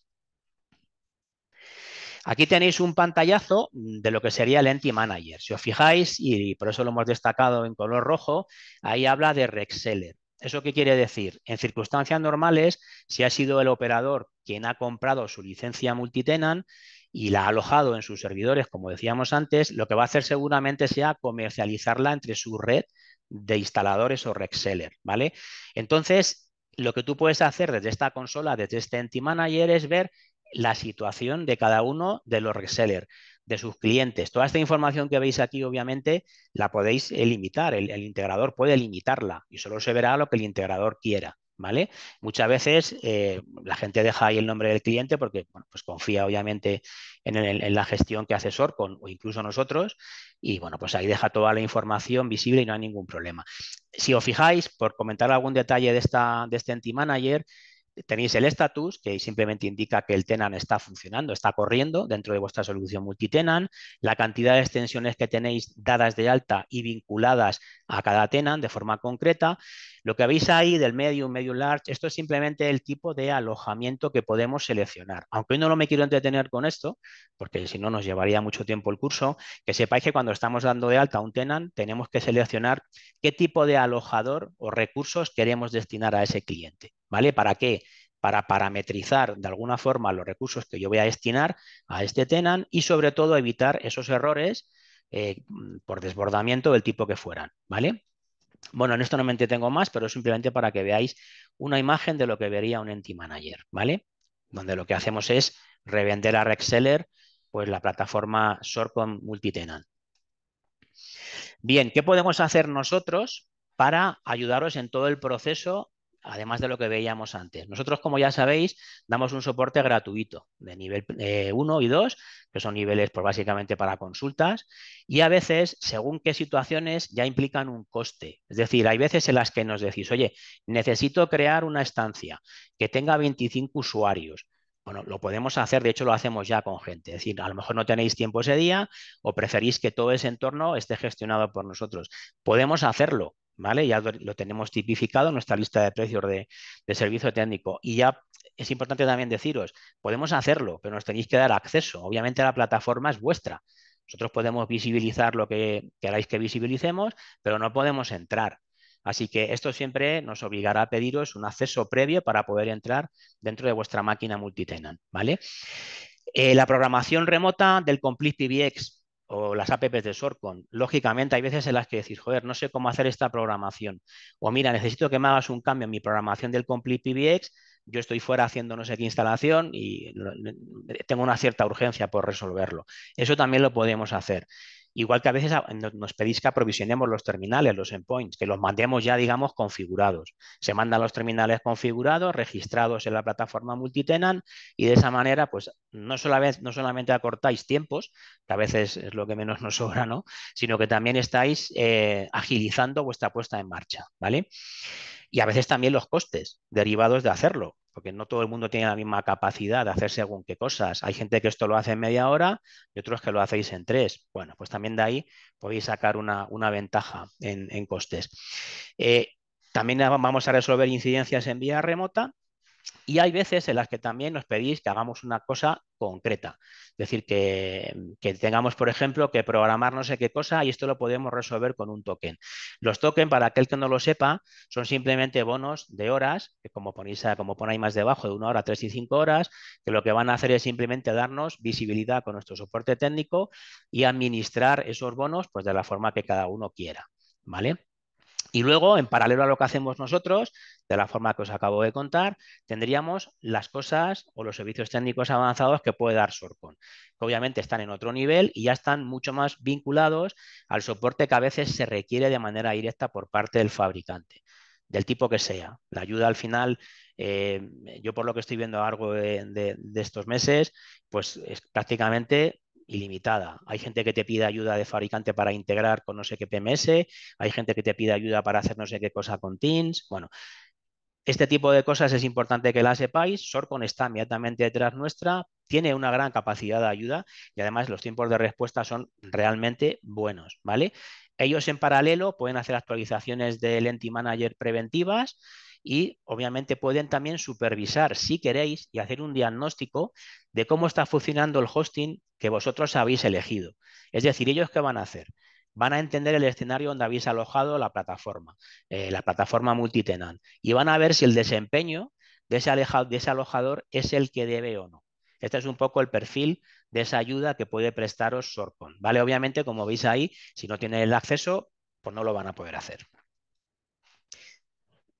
Aquí tenéis un pantallazo de lo que sería el Entity Manager. Si os fijáis, y por eso lo hemos destacado en color rojo, ahí habla de Rexeller. ¿Eso qué quiere decir? En circunstancias normales, si ha sido el operador quien ha comprado su licencia multitenant y la ha alojado en sus servidores, como decíamos antes, lo que va a hacer seguramente sea comercializarla entre su red de instaladores o Rexeller. ¿vale? Entonces, lo que tú puedes hacer desde esta consola, desde este Entity Manager, es ver la situación de cada uno de los resellers, de sus clientes. Toda esta información que veis aquí, obviamente, la podéis limitar. El, integrador puede limitarla y solo se verá lo que el integrador quiera. ¿Vale? Muchas veces eh, la gente deja ahí el nombre del cliente porque pues confía obviamente en, la gestión que hace Sorcon o incluso nosotros y bueno, pues ahí deja toda la información visible y no hay ningún problema. Si os fijáis, por comentar algún detalle de, esta, de este anti-manager, tenéis el estatus que simplemente indica que el tenant está funcionando, está corriendo dentro de vuestra solución multitenant, la cantidad de extensiones que tenéis dadas de alta y vinculadas a cada tenant de forma concreta, lo que veis ahí del medium, medium large, esto es simplemente el tipo de alojamiento que podemos seleccionar. Aunque no, lo me quiero entretener con esto, porque si no nos llevaría mucho tiempo el curso, que sepáis que cuando estamos dando de alta un tenant, tenemos que seleccionar qué tipo de alojador o recursos queremos destinar a ese cliente. ¿Vale? ¿Para qué? para parametrizar de alguna forma los recursos que yo voy a destinar a este tenant y sobre todo evitar esos errores eh, por desbordamiento del tipo que fueran, ¿vale? Bueno, en esto no me entretengo más, pero simplemente para que veáis una imagen de lo que vería un Entity Manager, ¿vale? Donde lo que hacemos es revender a Rexseller pues la plataforma Sorcom Multitenant. Bien, ¿qué podemos hacer nosotros para ayudaros en todo el proceso además de lo que veíamos antes. Nosotros, como ya sabéis, damos un soporte gratuito de nivel 1 eh, y 2, que son niveles por pues, básicamente para consultas, y a veces, según qué situaciones, ya implican un coste. Es decir, hay veces en las que nos decís, oye, necesito crear una estancia que tenga 25 usuarios. Bueno, lo podemos hacer, de hecho lo hacemos ya con gente. Es decir, a lo mejor no tenéis tiempo ese día o preferís que todo ese entorno esté gestionado por nosotros. Podemos hacerlo, ya lo tenemos tipificado en nuestra lista de precios de, servicio técnico. Y ya es importante también deciros, podemos hacerlo, pero nos tenéis que dar acceso. Obviamente la plataforma es vuestra. Nosotros podemos visibilizar lo que queráis que visibilicemos, pero no podemos entrar. Así que esto siempre nos obligará a pediros un acceso previo para poder entrar dentro de vuestra máquina multitenant, ¿vale? Eh, la programación remota del Complete PBX o las apps de Sorcon, lógicamente hay veces en las que decís, joder, no sé cómo hacer esta programación. O mira, necesito que me hagas un cambio en mi programación del Complete PBX, yo estoy fuera haciendo no sé qué instalación y tengo una cierta urgencia por resolverlo. Eso también lo podemos hacer. Igual que a veces ah, nos pedís que aprovisionemos los terminales, los endpoints, que los mandemos ya, digamos, configurados. Se mandan los terminales configurados, registrados en la plataforma multitenant y de esa manera, pues no solamente, acortáis tiempos, que a veces es lo que menos nos sobra, ¿no? Sino que también estáis eh, agilizando vuestra puesta en marcha, ¿vale? Y a veces también los costes derivados de hacerlo porque no todo el mundo tiene la misma capacidad de hacer según qué cosas. Hay gente que esto lo hace en media hora y otros que lo hacéis en tres. Bueno, pues también de ahí podéis sacar una, ventaja en, costes. Eh, también vamos a resolver incidencias en vía remota y hay veces en las que también nos pedís que hagamos una cosa concreta. Es decir, que, tengamos, por ejemplo, que programar no sé qué cosa y esto lo podemos resolver con un token. Los tokens, para aquel que no lo sepa, son simplemente bonos de horas, que como ponéis como ponéis más debajo, de una hora, tres y cinco horas, que lo que van a hacer es simplemente darnos visibilidad con nuestro soporte técnico y administrar esos bonos pues, de la forma que cada uno quiera. ¿Vale? Y luego, en paralelo a lo que hacemos nosotros, de la forma que os acabo de contar, tendríamos las cosas o los servicios técnicos avanzados que puede dar Sorcon, que obviamente están en otro nivel y ya están mucho más vinculados al soporte que a veces se requiere de manera directa por parte del fabricante, del tipo que sea. La ayuda al final, eh, yo por lo que estoy viendo a largo de, de estos meses, pues es prácticamente ilimitada. Hay gente que te pide ayuda de fabricante para integrar con no sé qué PMS, hay gente que te pide ayuda para hacer no sé qué cosa con Teams. Bueno, este tipo de cosas es importante que las sepáis. Sorcon está inmediatamente detrás nuestra, tiene una gran capacidad de ayuda y además los tiempos de respuesta son realmente buenos, ¿vale? Ellos en paralelo pueden hacer actualizaciones del Entity Manager preventivas y obviamente pueden también supervisar si queréis y hacer un diagnóstico de cómo está funcionando el hosting que vosotros habéis elegido. Es decir, ellos qué van a hacer van a entender el escenario donde habéis alojado la plataforma, eh, la plataforma multitenant, y van a ver si el desempeño de ese, alojador es el que debe o no. Este es un poco el perfil de esa ayuda que puede prestaros Sorpon. ¿vale? Obviamente, como veis ahí, si no tienen el acceso, pues no lo van a poder hacer.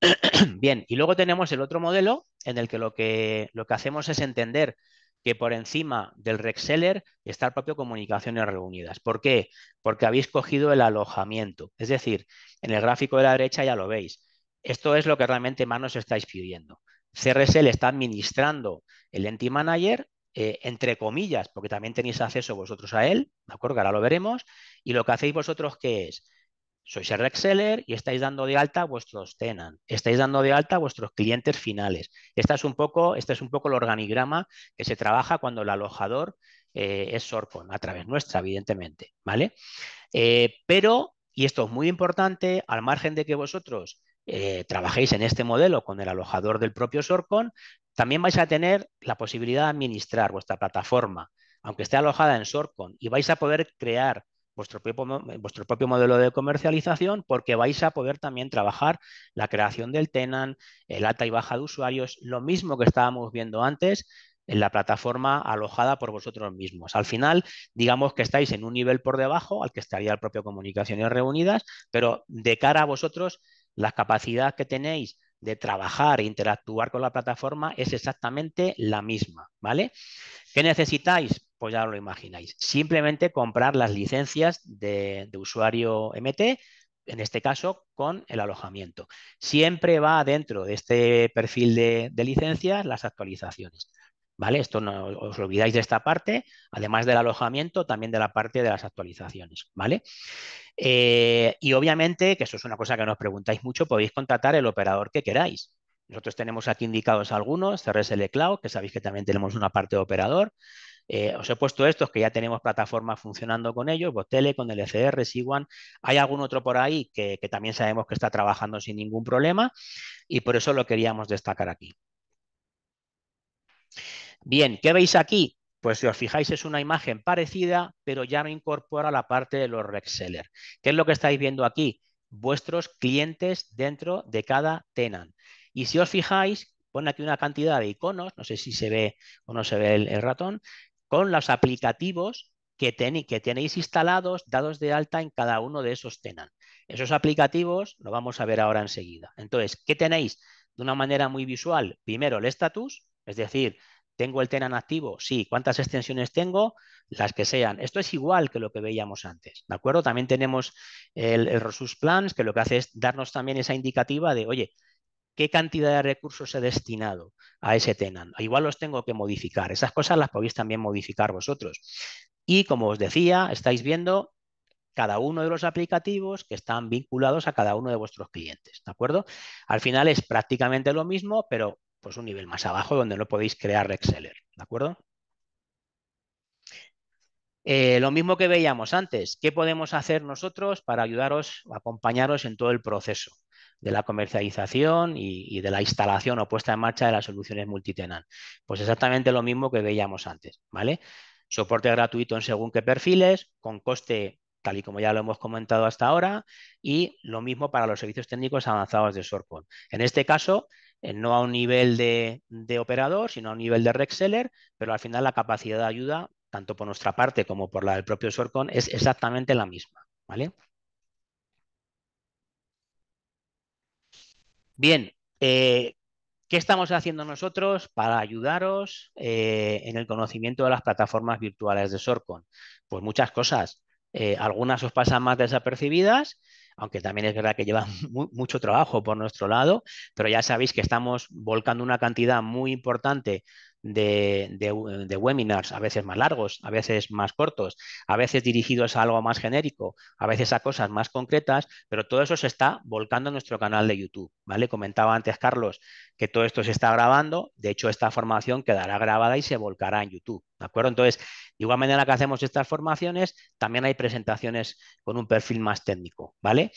[CLEARS THROAT] Bien, y luego tenemos el otro modelo en el que lo, que hacemos es entender que por encima del reseller está el propio Comunicaciones Reunidas. ¿Por qué? Porque habéis cogido el alojamiento. Es decir, en el gráfico de la derecha ya lo veis. Esto es lo que realmente más nos estáis pidiendo. CRSL está administrando el Entity Manager, eh, entre comillas, porque también tenéis acceso vosotros a él, ¿de acuerdo? Ahora lo veremos. Y lo que hacéis vosotros, ¿qué es? sois el y estáis dando de alta vuestros tenants, estáis dando de alta vuestros clientes finales. es un poco, este es un poco el organigrama que se trabaja cuando el alojador eh, es Sorcon a través nuestra, evidentemente, ¿vale? Eh, pero, y esto es muy importante, al margen de que vosotros eh, trabajéis en este modelo con el alojador del propio Sorcon, también vais a tener la posibilidad de administrar vuestra plataforma, aunque esté alojada en Sorcon y vais a poder crear eh, vuestro propio, modelo de comercialización porque vais a poder también trabajar la creación del tenant, el alta y baja de usuarios, lo mismo que estábamos viendo antes, en la plataforma alojada por vosotros mismos. Al final, digamos que estáis en un nivel por debajo al que estaría el propio Comunicaciones Reunidas, pero de cara a vosotros, la capacidad que tenéis de trabajar e interactuar con la plataforma es exactamente la misma, ¿vale? ¿Qué necesitáis? Pues ya lo imagináis. Simplemente comprar las licencias de, usuario MT, en este caso con el alojamiento. Siempre va dentro de este perfil de, licencias las actualizaciones. ¿Vale? Esto no os olvidáis de esta parte, además del alojamiento, también de la parte de las actualizaciones, ¿vale? Eh, y obviamente, que eso es una cosa que nos preguntáis mucho, podéis contratar el operador que queráis. Nosotros tenemos aquí indicados algunos, CRSL Cloud, que sabéis que también tenemos una parte de operador, eh, os he puesto estos que ya tenemos plataformas funcionando con ellos, Botele, con el ECR, Siwan. Hay algún otro por ahí que, también sabemos que está trabajando sin ningún problema y por eso lo queríamos destacar aquí. Bien, ¿qué veis aquí? Pues si os fijáis es una imagen parecida, pero ya no incorpora la parte de los resellers. ¿Qué es lo que estáis viendo aquí? Vuestros clientes dentro de cada tenant. Y si os fijáis, pone aquí una cantidad de iconos, no sé si se ve o no se ve el ratón, con los aplicativos que, que, tenéis instalados, dados de alta en cada uno de esos tenan. Esos aplicativos lo vamos a ver ahora enseguida. Entonces, ¿qué tenéis? De una manera muy visual, primero el estatus, es decir, ¿tengo el Tenan activo? Sí. ¿Cuántas extensiones tengo? Las que sean. Esto es igual que lo que veíamos antes, ¿de acuerdo? También tenemos el, el resource plans, que lo que hace es darnos también esa indicativa de, oye, qué cantidad de recursos he destinado a ese tenant. Igual los tengo que modificar. Esas cosas las podéis también modificar vosotros. Y como os decía, estáis viendo cada uno de los aplicativos que están vinculados a cada uno de vuestros clientes, ¿de acuerdo? Al final es prácticamente lo mismo, pero pues un nivel más abajo donde no podéis crear Exceler, ¿de acuerdo? Eh, lo mismo que veíamos antes, ¿qué podemos hacer nosotros para ayudaros, acompañaros en todo el proceso? de la comercialización y, de la instalación o puesta en marcha de las soluciones multitenant. Pues exactamente lo mismo que veíamos antes, ¿vale? Soporte gratuito en según qué perfiles, con coste tal y como ya lo hemos comentado hasta ahora, y lo mismo para los servicios técnicos avanzados de Sorcon. En este caso, eh, no a un nivel de, operador, sino a un nivel de reseller, pero al final la capacidad de ayuda, tanto por nuestra parte como por la del propio Sorcon, es exactamente la misma. ¿vale? Bien, eh, ¿qué estamos haciendo nosotros para ayudaros eh, en el conocimiento de las plataformas virtuales de Sorcon? Pues muchas cosas. Eh, algunas os pasan más desapercibidas, aunque también es verdad que lleva [LAUGHS] mucho trabajo por nuestro lado, pero ya sabéis que estamos volcando una cantidad muy importante eh, de, webinars, a veces más largos, a veces más cortos, a veces dirigidos a algo más genérico, a veces a cosas más concretas, pero todo eso se está volcando en nuestro canal de YouTube, ¿vale? Comentaba antes Carlos que todo esto se está grabando, de hecho esta formación quedará grabada y se volcará en YouTube, ¿de acuerdo? Entonces, de igual manera que hacemos estas formaciones, también hay presentaciones con un perfil más técnico, ¿vale?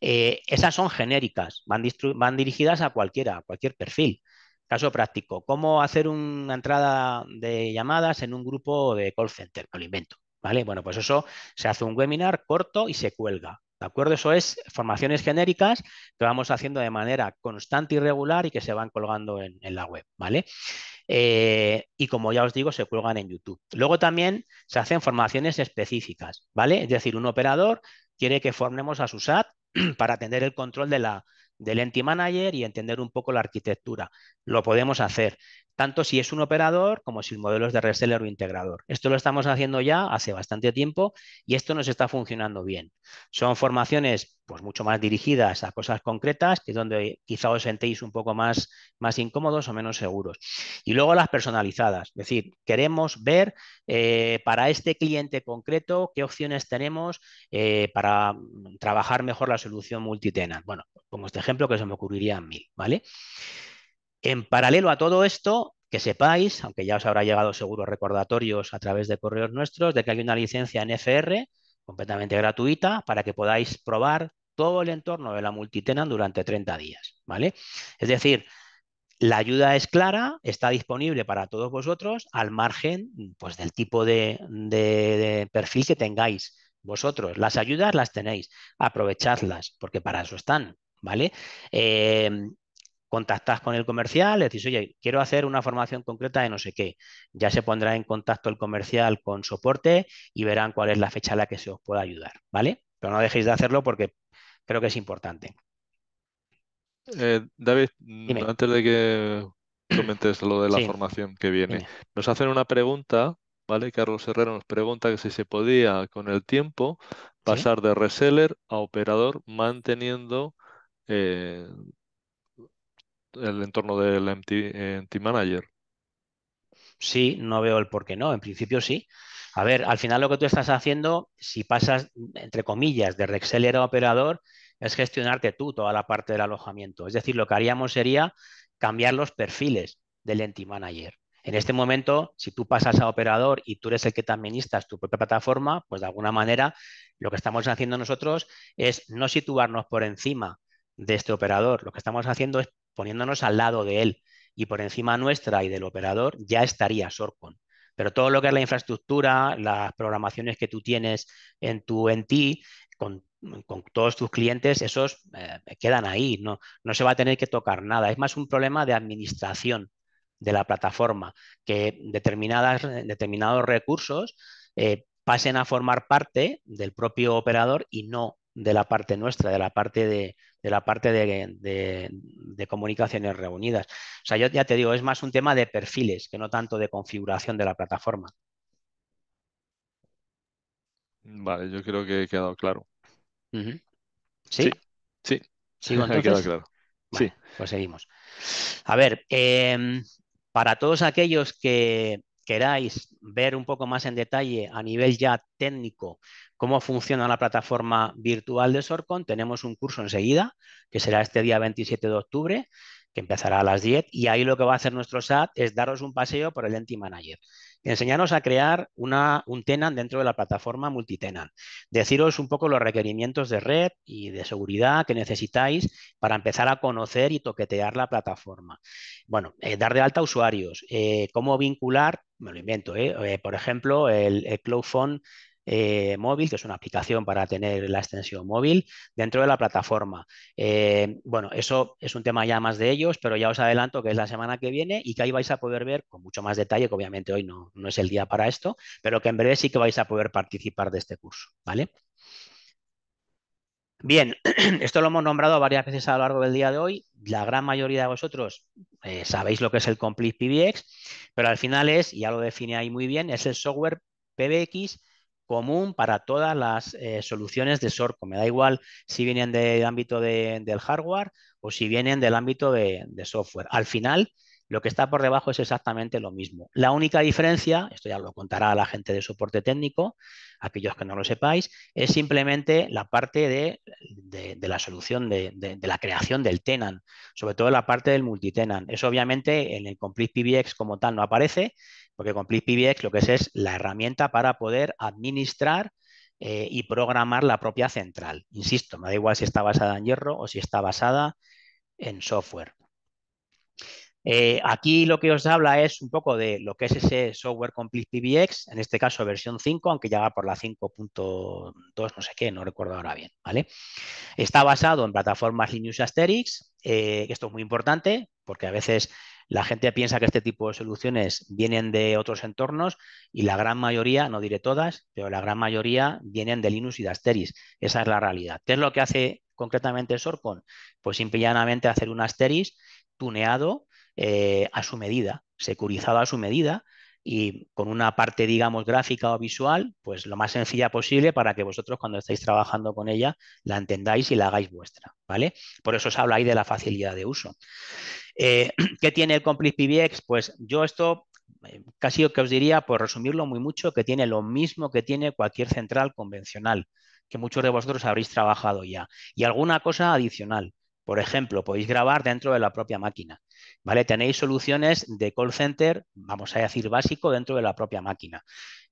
Eh, esas son genéricas, van, van dirigidas a cualquiera, a cualquier perfil. Caso práctico, ¿cómo hacer una entrada de llamadas en un grupo de call center? lo invento, ¿vale? Bueno, pues eso se hace un webinar corto y se cuelga, ¿de acuerdo? Eso es formaciones genéricas que vamos haciendo de manera constante y regular y que se van colgando en, la web, ¿vale? Eh, y como ya os digo, se cuelgan en YouTube. Luego también se hacen formaciones específicas, ¿vale? Es decir, un operador quiere que formemos a su SAT [CLEARS THROAT] para tener el control de la, del Entity Manager y entender un poco la arquitectura. Lo podemos hacer tanto si es un operador como si el modelo es de reseller o integrador. Esto lo estamos haciendo ya hace bastante tiempo y esto nos está funcionando bien. Son formaciones pues mucho más dirigidas a cosas concretas, que es donde quizá os sentéis un poco más, más incómodos o menos seguros. Y luego las personalizadas, es decir, queremos ver eh, para este cliente concreto qué opciones tenemos eh, para trabajar mejor la solución multitenant. Bueno, pongo este ejemplo que se me ocurriría a mí, ¿vale? En paralelo a todo esto, que sepáis, aunque ya os habrá llegado seguro recordatorios a través de correos nuestros, de que hay una licencia NFR completamente gratuita para que podáis probar todo el entorno de la multitenant durante 30 días, ¿vale? Es decir, la ayuda es clara, está disponible para todos vosotros al margen pues, del tipo de, perfil que tengáis. Vosotros las ayudas las tenéis, aprovechadlas porque para eso están, ¿vale? Eh, contactas con el comercial, le decís, oye, quiero hacer una formación concreta de no sé qué. Ya se pondrá en contacto el comercial con soporte y verán cuál es la fecha a la que se os pueda ayudar, ¿vale? Pero no dejéis de hacerlo porque creo que es importante. Eh, David, antes de que comentes lo de la formación que viene, nos hacen una pregunta, ¿vale? Carlos Herrero nos pregunta que si se podía con el tiempo pasar de reseller a operador manteniendo eh, el entorno del entity Manager? Sí, no veo el por qué no. En principio sí. A ver, al final lo que tú estás haciendo, si pasas, entre comillas, de Rexel a operador, es gestionarte tú toda la parte del alojamiento. Es decir, lo que haríamos sería cambiar los perfiles del Entity Manager. En este momento, si tú pasas a operador y tú eres el que te administras tu propia plataforma, pues de alguna manera lo que estamos haciendo nosotros es no situarnos por encima de este operador. Lo que estamos haciendo es poniéndonos al lado de él y por encima nuestra y del operador, ya estaría Sorcon. Pero todo lo que es la infraestructura, las programaciones que tú tienes en tu en ti, con, todos tus clientes, esos eh, quedan ahí, no, no se va a tener que tocar nada. Es más un problema de administración de la plataforma, que determinadas, determinados recursos eh, pasen a formar parte del propio operador y no de la parte nuestra, de la parte de, la parte de, comunicaciones reunidas. O sea, yo ya te digo, es más un tema de perfiles que no tanto de configuración de la plataforma. Vale, yo creo que he quedado claro. Sí. Sí, ¿Sigo, [LAUGHS] Pues seguimos. A ver, em, para todos aquellos que queráis ver un poco más en detalle a nivel ya técnico cómo funciona la plataforma virtual de Sorcon, tenemos un curso enseguida, que será este día 27 de octubre, que empezará a las 10, y ahí lo que va a hacer nuestro SAT es daros un paseo por el Entity Manager, enseñaros a crear una, un tenant dentro de la plataforma multitenant, deciros un poco los requerimientos de red y de seguridad que necesitáis para empezar a conocer y toquetear la plataforma. Bueno, eh, dar de alta usuarios, eh, cómo vincular, me lo invento, eh, por ejemplo, el, el eh, móvil, que es una aplicación para tener la extensión móvil dentro de la plataforma. Eh, bueno, eso es un tema ya más de ellos, pero ya os adelanto que es la semana que viene y que ahí vais a poder ver con mucho más detalle, que obviamente hoy no, es el día para esto, pero que en breve sí que vais a poder participar de este curso, ¿vale? Bien, [CLEARS THROAT] esto lo hemos nombrado varias veces a lo largo del día de hoy. La gran mayoría de vosotros eh, sabéis lo que es el Complete PBX, pero al final es, ya lo define ahí muy bien, es el software PBX común para todas las eh, soluciones de SORCO. Me da igual si vienen del ámbito del hardware o si vienen del ámbito de, software. Al final, lo que está por debajo es exactamente lo mismo. La única diferencia, esto ya lo contará la gente de soporte técnico, aquellos que no lo sepáis, es simplemente la parte de, de la solución, de, la creación del tenant, sobre todo la parte del multitenant. Eso obviamente en el Complete PBX como tal no aparece, porque Complete PBX lo que es es la herramienta para poder administrar eh, y programar la propia central. Insisto, me da igual si está basada en hierro o si está basada en software. Eh, aquí lo que os habla es un poco de lo que es ese software Complete PBX, en este caso versión 5, aunque ya va por la 5.2, no sé qué, no recuerdo ahora bien, ¿vale? Está basado en plataformas Linux Asterix, eh, esto es muy importante porque a veces la gente piensa que este tipo de soluciones vienen de otros entornos y la gran mayoría, no diré todas, pero la gran mayoría vienen de Linux y de Asteris. Esa es la realidad. ¿Qué es lo que hace concretamente Sorcon? Pues simplemente hacer un Asteris tuneado eh, a su medida, securizado a su medida y con una parte, digamos, gráfica o visual, pues lo más sencilla posible para que vosotros cuando estáis trabajando con ella la entendáis y la hagáis vuestra, ¿vale? Por eso os habla ahí de la facilidad de uso. Eh, [CLEARS THROAT] ¿Qué tiene el Complete PBX? Pues yo esto eh, casi lo que os diría, por resumirlo muy mucho, que tiene lo mismo que tiene cualquier central convencional, que muchos de vosotros habréis trabajado ya, y alguna cosa adicional. Por ejemplo, podéis grabar dentro de la propia máquina. ¿vale? Tenéis soluciones de call center, vamos a decir básico, dentro de la propia máquina.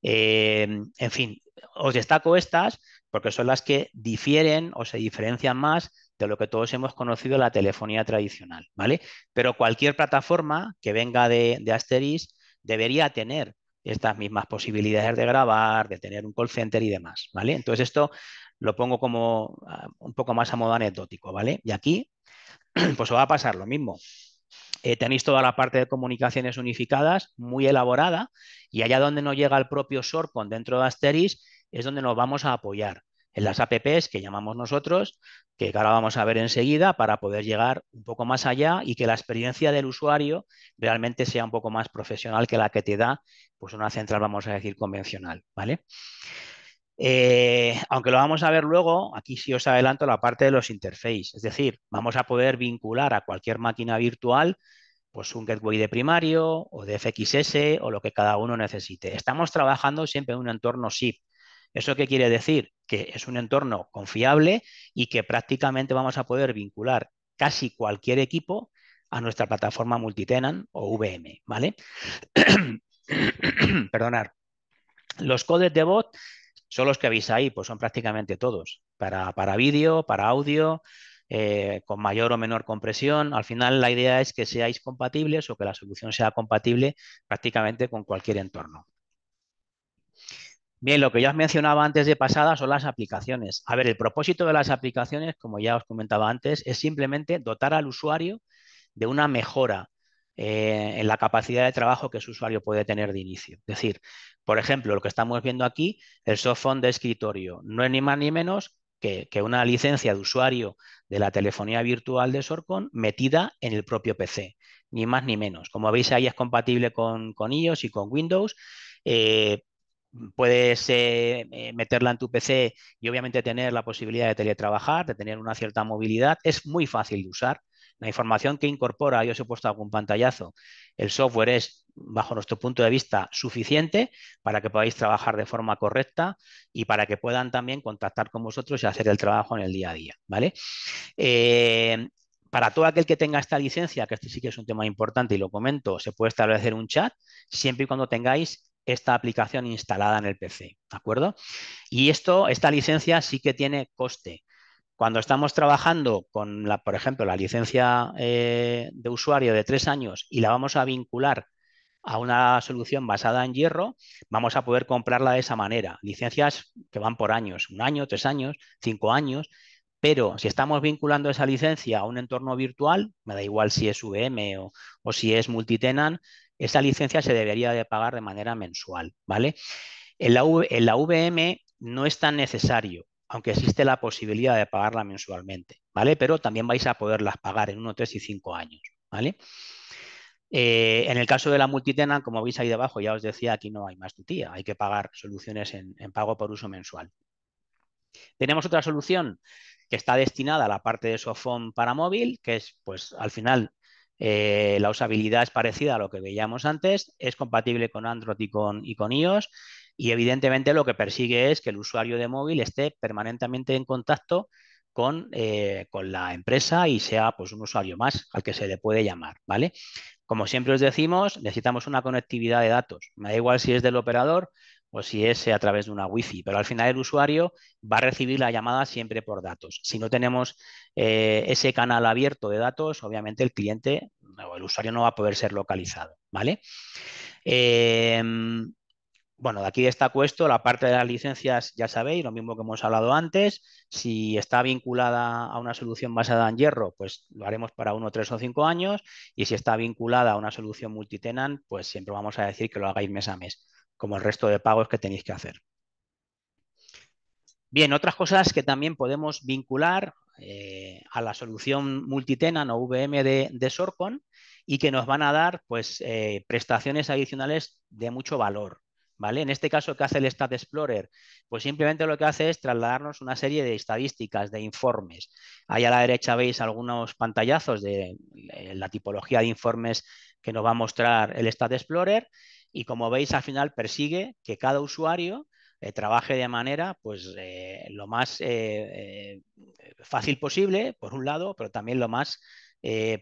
Eh, en fin, os destaco estas porque son las que difieren o se diferencian más de lo que todos hemos conocido la telefonía tradicional, ¿vale? Pero cualquier plataforma que venga de, asteris debería tener estas mismas posibilidades de grabar, de tener un call center y demás, ¿vale? Entonces esto lo pongo como ah, un poco más a modo anecdótico, ¿vale? Y aquí, [CLEARS THROAT] pues va a pasar lo mismo. Eh, tenéis toda la parte de comunicaciones unificadas muy elaborada y allá donde no llega el propio SORCON dentro de Asteris es donde nos vamos a apoyar en las APPs que llamamos nosotros, que ahora vamos a ver enseguida, para poder llegar un poco más allá y que la experiencia del usuario realmente sea un poco más profesional que la que te da pues una central, vamos a decir, convencional. ¿vale? Eh, aunque lo vamos a ver luego, aquí sí os adelanto la parte de los interfaces, es decir, vamos a poder vincular a cualquier máquina virtual pues un gateway de primario o de FXS o lo que cada uno necesite. Estamos trabajando siempre en un entorno SIP, ¿Eso qué quiere decir? Que es un entorno confiable y que prácticamente vamos a poder vincular casi cualquier equipo a nuestra plataforma multitenant o VM, ¿vale? [CLEARS THROAT] Perdonar. Los codes de bot son los que veis ahí, pues son prácticamente todos, para, vídeo, para audio, eh, con mayor o menor compresión. Al final la idea es que seáis compatibles o que la solución sea compatible prácticamente con cualquier entorno. Bien, lo que ya os mencionaba antes de pasada son las aplicaciones. A ver, el propósito de las aplicaciones, como ya os comentaba antes, es simplemente dotar al usuario de una mejora eh, en la capacidad de trabajo que su usuario puede tener de inicio. Es decir, por ejemplo, lo que estamos viendo aquí, el softphone de escritorio, no es ni más ni menos que, una licencia de usuario de la telefonía virtual de Sorcon metida en el propio PC, ni más ni menos. Como veis ahí es compatible con, iOS y con Windows. Eh, puedes eh, eh, meterla en tu PC y obviamente tener la posibilidad de teletrabajar, de tener una cierta movilidad, es muy fácil de usar. La información que incorpora, yo os he puesto algún pantallazo, el software es, bajo nuestro punto de vista, suficiente para que podáis trabajar de forma correcta y para que puedan también contactar con vosotros y hacer el trabajo en el día a día, ¿vale? Eh, para todo aquel que tenga esta licencia, que este sí que es un tema importante y lo comento, se puede establecer un chat siempre y cuando tengáis esta aplicación instalada en el PC, ¿de acuerdo? Y esto, esta licencia sí que tiene coste. Cuando estamos trabajando con, la, por ejemplo, la licencia eh, de usuario de tres años y la vamos a vincular a una solución basada en hierro, vamos a poder comprarla de esa manera. Licencias que van por años, un año, tres años, cinco años, pero si estamos vinculando esa licencia a un entorno virtual, me da igual si es VM o, si es multitenant, esa licencia se debería de pagar de manera mensual, ¿vale? En la, VM no es tan necesario, aunque existe la posibilidad de pagarla mensualmente, ¿vale? Pero también vais a poderlas pagar en 1, 3 y 5 años, ¿vale? Eh, en el caso de la multitenant, como veis ahí debajo, ya os decía, aquí no hay más tutía, hay que pagar soluciones en, pago por uso mensual. Tenemos otra solución que está destinada a la parte de Sofón para móvil, que es, pues, al final, eh, la usabilidad es parecida a lo que veíamos antes, es compatible con Android y con, iOS y evidentemente lo que persigue es que el usuario de móvil esté permanentemente en contacto con, eh, con, la empresa y sea pues, un usuario más al que se le puede llamar, ¿vale? Como siempre os decimos, necesitamos una conectividad de datos. Me da igual si es del operador o si es eh, a través de una Wi-Fi. pero al final el usuario va a recibir la llamada siempre por datos. Si no tenemos eh, ese canal abierto de datos, obviamente el cliente o el usuario no va a poder ser localizado, ¿vale? Em, bueno, de aquí está puesto la parte de las licencias, ya sabéis, lo mismo que hemos hablado antes, si está vinculada a una solución basada en hierro, pues lo haremos para uno, tres o cinco años, y si está vinculada a una solución multitenant, pues siempre vamos a decir que lo hagáis mes a mes como el resto de pagos que tenéis que hacer. Bien, otras cosas que también podemos vincular eh, a la solución multitenant o VM de, de, Sorcon y que nos van a dar pues, eh, prestaciones adicionales de mucho valor. ¿Vale? En este caso, ¿qué hace el Stat Explorer? Pues simplemente lo que hace es trasladarnos una serie de estadísticas, de informes. Ahí a la derecha veis algunos pantallazos de eh, la tipología de informes que nos va a mostrar el Stat Explorer y como veis al final persigue que cada usuario eh, trabaje de manera pues eh, lo más eh, fácil posible por un lado pero también lo más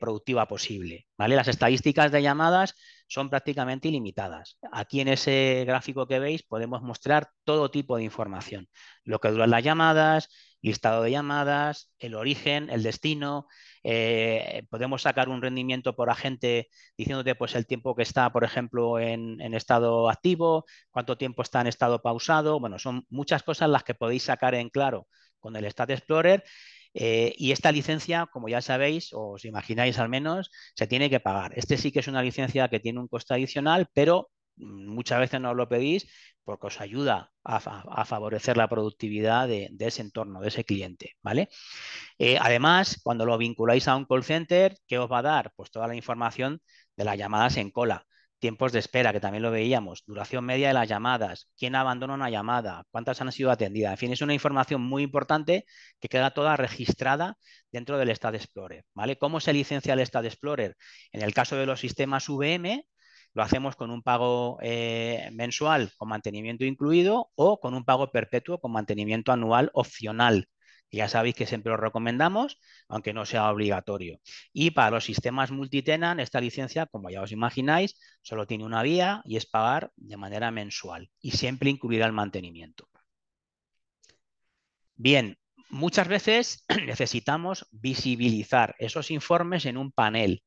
productiva posible vale las estadísticas de llamadas son prácticamente ilimitadas aquí en ese gráfico que veis podemos mostrar todo tipo de información lo que duran las llamadas listado de llamadas el origen el destino eh, podemos sacar un rendimiento por agente diciéndote pues el tiempo que está, por ejemplo, en, estado activo, cuánto tiempo está en estado pausado. Bueno, son muchas cosas las que podéis sacar en claro con el Stat Explorer. Eh, y esta licencia, como ya sabéis, o os imagináis al menos, se tiene que pagar. Este sí que es una licencia que tiene un coste adicional, pero muchas veces no lo pedís porque os ayuda a, favorecer la productividad de, ese entorno, de ese cliente, ¿vale? Eh, además, cuando lo vinculáis a un call center, ¿qué os va a dar? Pues toda la información de las llamadas en cola, tiempos de espera, que también lo veíamos, duración media de las llamadas, quién abandona una llamada, cuántas han sido atendidas. En fin, es una información muy importante que queda toda registrada dentro del Stat Explorer. ¿vale? ¿Cómo se licencia el Stat Explorer? En el caso de los sistemas VM, lo hacemos con un pago eh, mensual con mantenimiento incluido o con un pago perpetuo con mantenimiento anual opcional. Ya sabéis que siempre lo recomendamos, aunque no sea obligatorio. Y para los sistemas multitenant, esta licencia, como ya os imagináis, solo tiene una vía y es pagar de manera mensual y siempre incluirá el mantenimiento. Bien, muchas veces [CLEARS THROAT] necesitamos visibilizar esos informes en un panel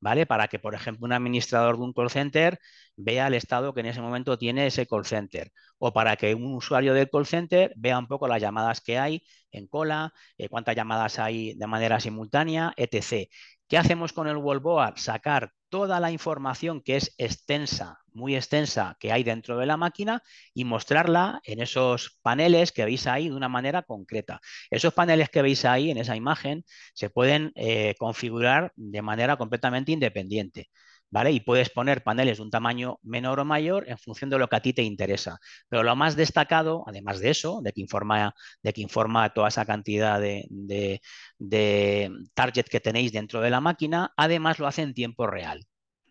¿vale? Para que, por ejemplo, un administrador de un call center vea el estado que en ese momento tiene ese call center, o para que un usuario del call center vea un poco las llamadas que hay en cola, eh, cuántas llamadas hay de manera simultánea, etc. ¿Qué hacemos con el Board? Sacar toda la información que es extensa muy extensa que hay dentro de la máquina y mostrarla en esos paneles que veis ahí de una manera concreta. Esos paneles que veis ahí en esa imagen se pueden eh, configurar de manera completamente independiente. ¿Vale? Y puedes poner paneles de un tamaño menor o mayor en función de lo que a ti te interesa. Pero lo más destacado, además de eso, de que informa, de que informa toda esa cantidad de, de, de target que tenéis dentro de la máquina, además lo hace en tiempo real.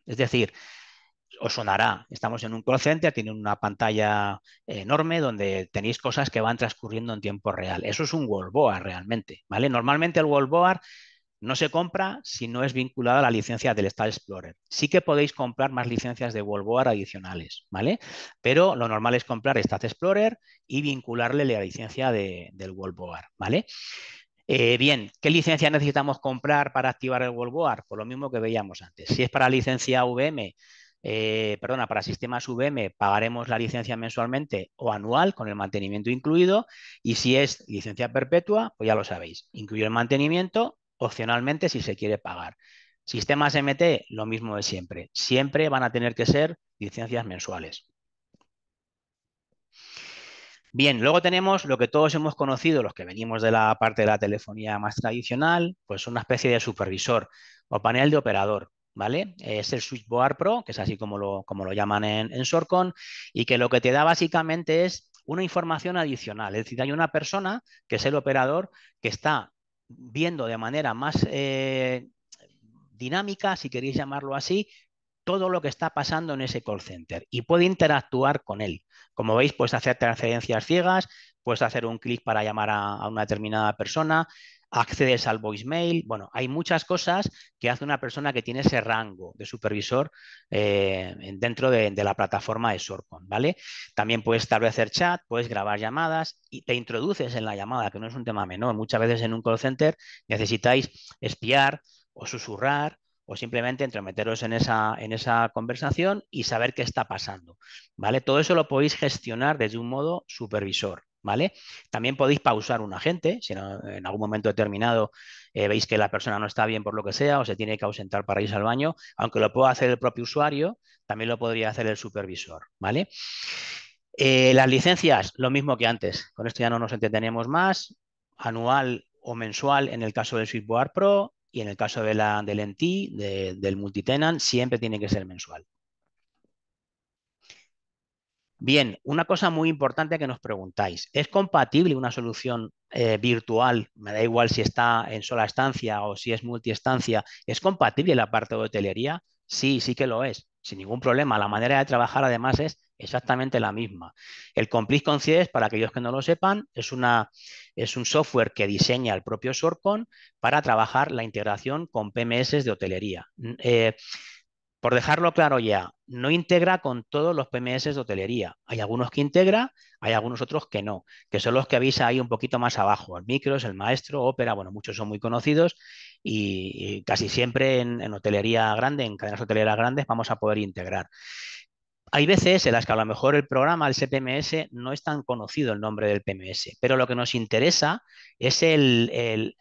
Es decir, os sonará. Estamos en un call center, tiene una pantalla enorme donde tenéis cosas que van transcurriendo en tiempo real. Eso es un wallboard realmente, ¿vale? Normalmente el wallboard no se compra si no es vinculado a la licencia del Stat Explorer. Sí que podéis comprar más licencias de wallboard adicionales, ¿vale? Pero lo normal es comprar Stat Explorer y vincularle la licencia de, del wallboard, ¿vale? Eh, bien, ¿qué licencia necesitamos comprar para activar el wallboard? Por pues lo mismo que veíamos antes. Si es para licencia VM, eh, perdona, para sistemas VM pagaremos la licencia mensualmente o anual con el mantenimiento incluido y si es licencia perpetua, pues ya lo sabéis, incluye el mantenimiento opcionalmente si se quiere pagar. Sistemas MT, lo mismo de siempre, siempre van a tener que ser licencias mensuales. Bien, luego tenemos lo que todos hemos conocido, los que venimos de la parte de la telefonía más tradicional, pues una especie de supervisor o panel de operador. Es el Switchboard Pro, que es así como lo, llaman en, Sorcon, y que lo que te da básicamente es una información adicional. Es decir, hay una persona, que es el operador, que está viendo de manera más eh, dinámica, si queréis llamarlo así, todo lo que está pasando en ese call center y puede interactuar con él. Como veis, puedes hacer transferencias ciegas, puedes hacer un clic para llamar a una determinada persona, accedes al voicemail. Bueno, hay muchas cosas que hace una persona que tiene ese rango de supervisor eh, dentro de, la plataforma de Sorcon, ¿vale? También puedes establecer chat, puedes grabar llamadas y te introduces en la llamada, que no es un tema menor. Muchas veces en un call center necesitáis espiar o susurrar o simplemente entrometeros en esa, en esa conversación y saber qué está pasando, ¿vale? Todo eso lo podéis gestionar desde un modo supervisor. ¿vale? También podéis pausar un agente, si en algún momento determinado eh, veis que la persona no está bien por lo que sea o se tiene que ausentar para irse al baño, aunque lo pueda hacer el propio usuario, también lo podría hacer el supervisor, ¿vale? Eh, las licencias, lo mismo que antes, con esto ya no nos entretenemos más, anual o mensual en el caso del Swiftboard Pro y en el caso de la, del NT, del multitenant, siempre tiene que ser mensual, Bien, una cosa muy importante que nos preguntáis, ¿es compatible una solución eh, virtual, me da igual si está en sola estancia o si es multiestancia, ¿es compatible la parte de hotelería? Sí, sí que lo es, sin ningún problema. La manera de trabajar además es exactamente la misma. El Complice Concierge, para aquellos que no lo sepan, es, un software que diseña el propio Sorcon para trabajar la integración con PMS de hotelería. Eh, por dejarlo claro ya, no integra con todos los PMS de hotelería. Hay algunos que integra, hay algunos otros que no, que son los que avisa ahí un poquito más abajo. El Micros, el Maestro, Ópera, bueno, muchos son muy conocidos y, casi siempre en, en, hotelería grande, en cadenas hoteleras grandes, vamos a poder integrar hay veces en las que a lo mejor el programa, el CPMS, no es tan conocido el nombre del PMS, pero lo que nos interesa es el, el,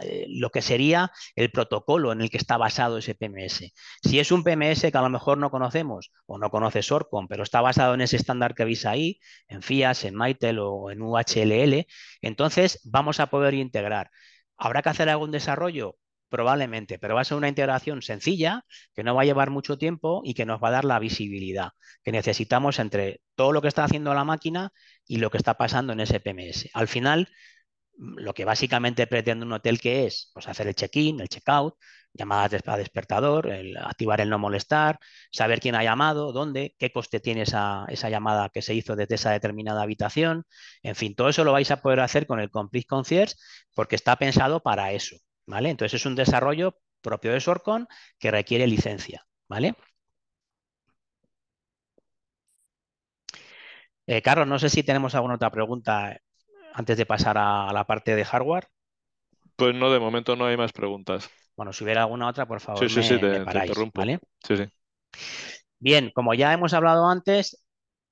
eh, lo que sería el protocolo en el que está basado ese PMS. Si es un PMS que a lo mejor no conocemos o no conoce Sorcom, pero está basado en ese estándar que veis ahí, en FIAS, en MITEL o en UHLL, entonces vamos a poder integrar. ¿Habrá que hacer algún desarrollo? Probablemente, pero va a ser una integración sencilla que no va a llevar mucho tiempo y que nos va a dar la visibilidad que necesitamos entre todo lo que está haciendo la máquina y lo que está pasando en ese PMS. Al final, mm, lo que básicamente pretende un hotel que es pues, hacer el check-in, el check-out, llamadas a despertador, activar el no molestar, saber quién ha llamado, dónde, qué coste tiene esa, esa, llamada que se hizo desde esa determinada habitación. En fin, todo eso lo vais a poder hacer con el Complete Concierge porque está pensado para eso. Entonces es un desarrollo propio de Sorcon que requiere licencia, ¿vale? Eh, Carlos, no sé si tenemos alguna otra pregunta antes de pasar a, la parte de hardware. Pues no, de momento no hay más preguntas. Bueno, si hubiera alguna otra, por favor. te, interrumpo. Bien, como ya hemos hablado antes,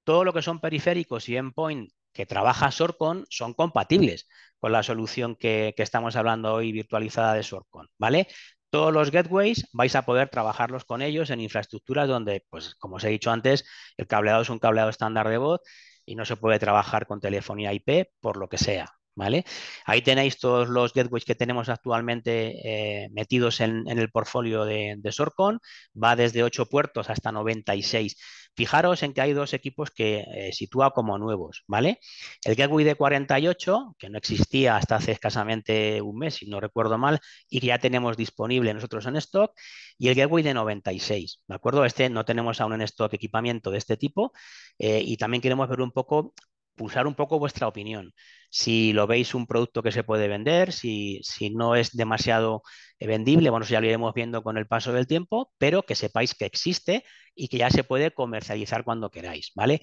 todo lo que son periféricos y endpoint que trabaja Sorcon son compatibles con la solución que, estamos hablando hoy virtualizada de Sorcon, ¿vale? Todos los gateways vais a poder trabajarlos con ellos en infraestructuras donde, pues como os he dicho antes, el cableado es un cableado estándar de voz y no se puede trabajar con telefonía IP por lo que sea, ¿vale? Ahí tenéis todos los gateways que tenemos actualmente eh, metidos en, el portfolio de, Sorcon, va desde 8 puertos hasta 96. Fijaros en que hay dos equipos que eh, sitúa como nuevos, ¿vale? El gateway de 48, que no existía hasta hace escasamente un mes, si no recuerdo mal, y que ya tenemos disponible nosotros en stock, y el gateway de 96, ¿de acuerdo? Este no tenemos aún en stock equipamiento de este tipo, eh, y también queremos ver un poco pulsar un poco vuestra opinión. Si lo veis un producto que se puede vender, si, si no es demasiado eh, vendible, bueno, ya lo iremos viendo con el paso del tiempo, pero que sepáis que existe y que ya se puede comercializar cuando queráis, ¿vale?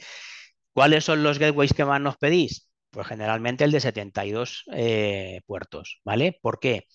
¿Cuáles son los gateways que más nos pedís? Pues generalmente el de 72 eh, puertos, ¿vale? ¿Por qué?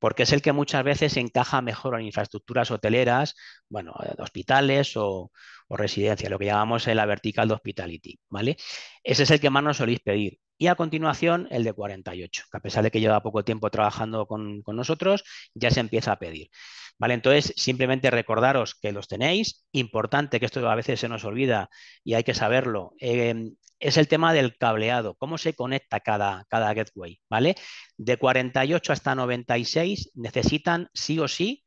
Porque es el que muchas veces encaja mejor en infraestructuras hoteleras, bueno, eh, hospitales o, residencia, lo que llamamos la vertical de hospitality, ¿vale? Ese es el que más nos soléis pedir. Y a continuación, el de 48, que a pesar de que lleva poco tiempo trabajando con, nosotros, ya se empieza a pedir. ¿Vale? Entonces, simplemente recordaros que los tenéis. Importante, que esto a veces se nos olvida y hay que saberlo, em, es el tema del cableado, cómo se conecta cada, cada gateway. ¿vale? De 48 hasta 96 necesitan sí o sí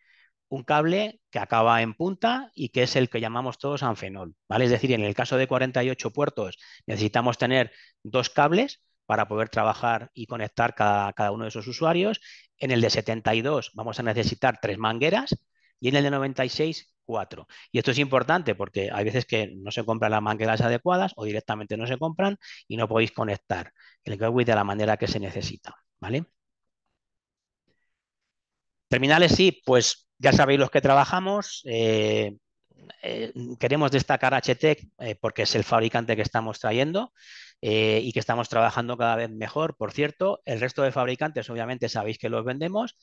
un cable que acaba en punta y que es el que llamamos todos anfenol, ¿vale? Es decir, en el caso de 48 puertos necesitamos tener dos cables para poder trabajar y conectar cada, uno de esos usuarios. En el de 72 vamos a necesitar tres mangueras y en el de 96 cuatro. Y esto es importante porque hay veces que no se compran las mangueras adecuadas o directamente no se compran y no podéis conectar el gateway de la manera que se necesita, ¿vale? Terminales sí, pues ya sabéis los que trabajamos. Eh, eh, queremos destacar a HTEC eh, porque es el fabricante que estamos trayendo y que estamos trabajando cada vez mejor, por cierto. El resto de fabricantes, obviamente, sabéis que los vendemos,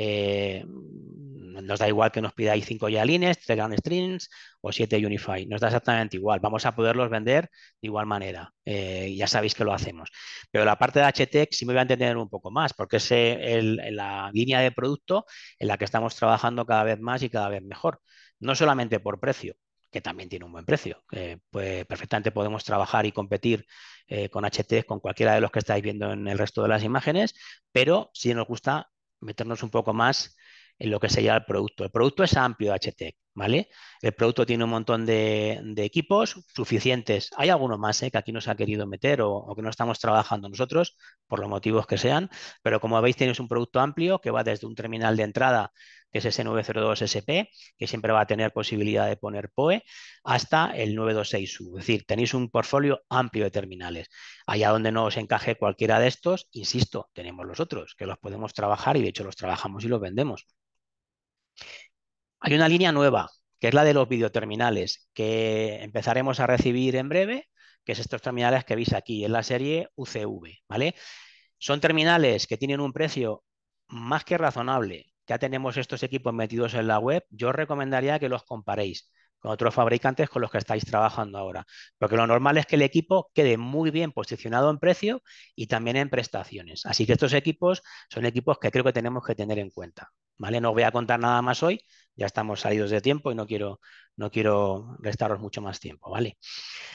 eh, nos da igual que nos pidáis 5 Yalines, 3 Grand Strings o 7 Unify. Nos da exactamente igual. Vamos a poderlos vender de igual manera. Eh, ya sabéis que lo hacemos. Pero la parte de HTX sí me voy a entender un poco más, porque es eh, la línea de producto en la que estamos trabajando cada vez más y cada vez mejor. No solamente por precio, que también tiene un buen precio. pues perfectamente podemos trabajar y competir con HT, con cualquiera de los que estáis viendo en el resto de las imágenes, pero si nos gusta meternos un poco más en lo que sería el producto. El producto es amplio de HTEC. El producto tiene un montón de, equipos suficientes. Hay algunos más ¿eh? que aquí no se ha querido meter o, que no estamos trabajando nosotros, por los motivos que sean, pero como veis tenéis un producto amplio que va desde un terminal de entrada, que es ese 902 SP, que siempre va a tener posibilidad de poner POE, hasta el 926U. Es decir, tenéis un portfolio amplio de terminales. Allá donde no os encaje cualquiera de estos, insisto, tenemos los otros, que los podemos trabajar y de hecho los trabajamos y los vendemos. Hay una línea nueva, que es la de los videoterminales, que empezaremos a recibir en breve, que es estos terminales que veis aquí en la serie UCV, ¿vale? Son terminales que tienen un precio más que razonable. Ya tenemos estos equipos metidos en la web. Yo os recomendaría que los comparéis con otros fabricantes con los que estáis trabajando ahora. Porque lo normal es que el equipo quede muy bien posicionado en precio y también en prestaciones. Así que estos equipos son equipos que creo que tenemos que tener en cuenta. ¿vale? No os voy a contar nada más hoy ya estamos salidos de tiempo y no quiero, no quiero restaros mucho más tiempo, ¿vale?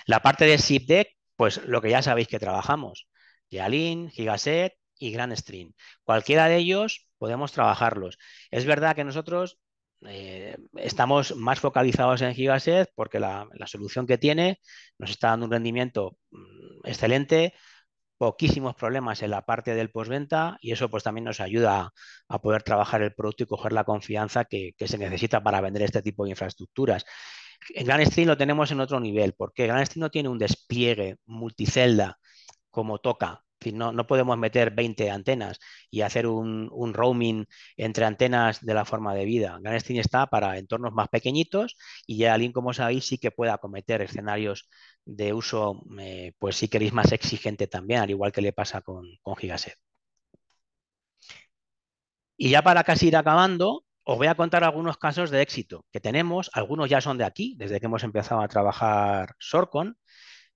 La parte de SIPDEC, pues lo que ya sabéis que trabajamos, Yalin, Gigaset y Stream. Cualquiera de ellos podemos trabajarlos. Es verdad que nosotros eh, estamos más focalizados en Gigaset porque la, la, solución que tiene nos está dando un rendimiento mm, excelente, poquísimos problemas en la parte del postventa y eso pues también nos ayuda a, poder trabajar el producto y coger la confianza que, se necesita para vender este tipo de infraestructuras. En stream lo tenemos en otro nivel, porque Stream no tiene un despliegue multicelda como toca, es no, no, podemos meter 20 antenas y hacer un, roaming entre antenas de la forma de vida. Ganestin está para entornos más pequeñitos y ya alguien, como sabéis, sí que puede acometer escenarios de uso, eh, pues si queréis, más exigente también, al igual que le pasa con, con Gigaset. Y ya para casi ir acabando, os voy a contar algunos casos de éxito que tenemos. Algunos ya son de aquí, desde que hemos empezado a trabajar Sorcon,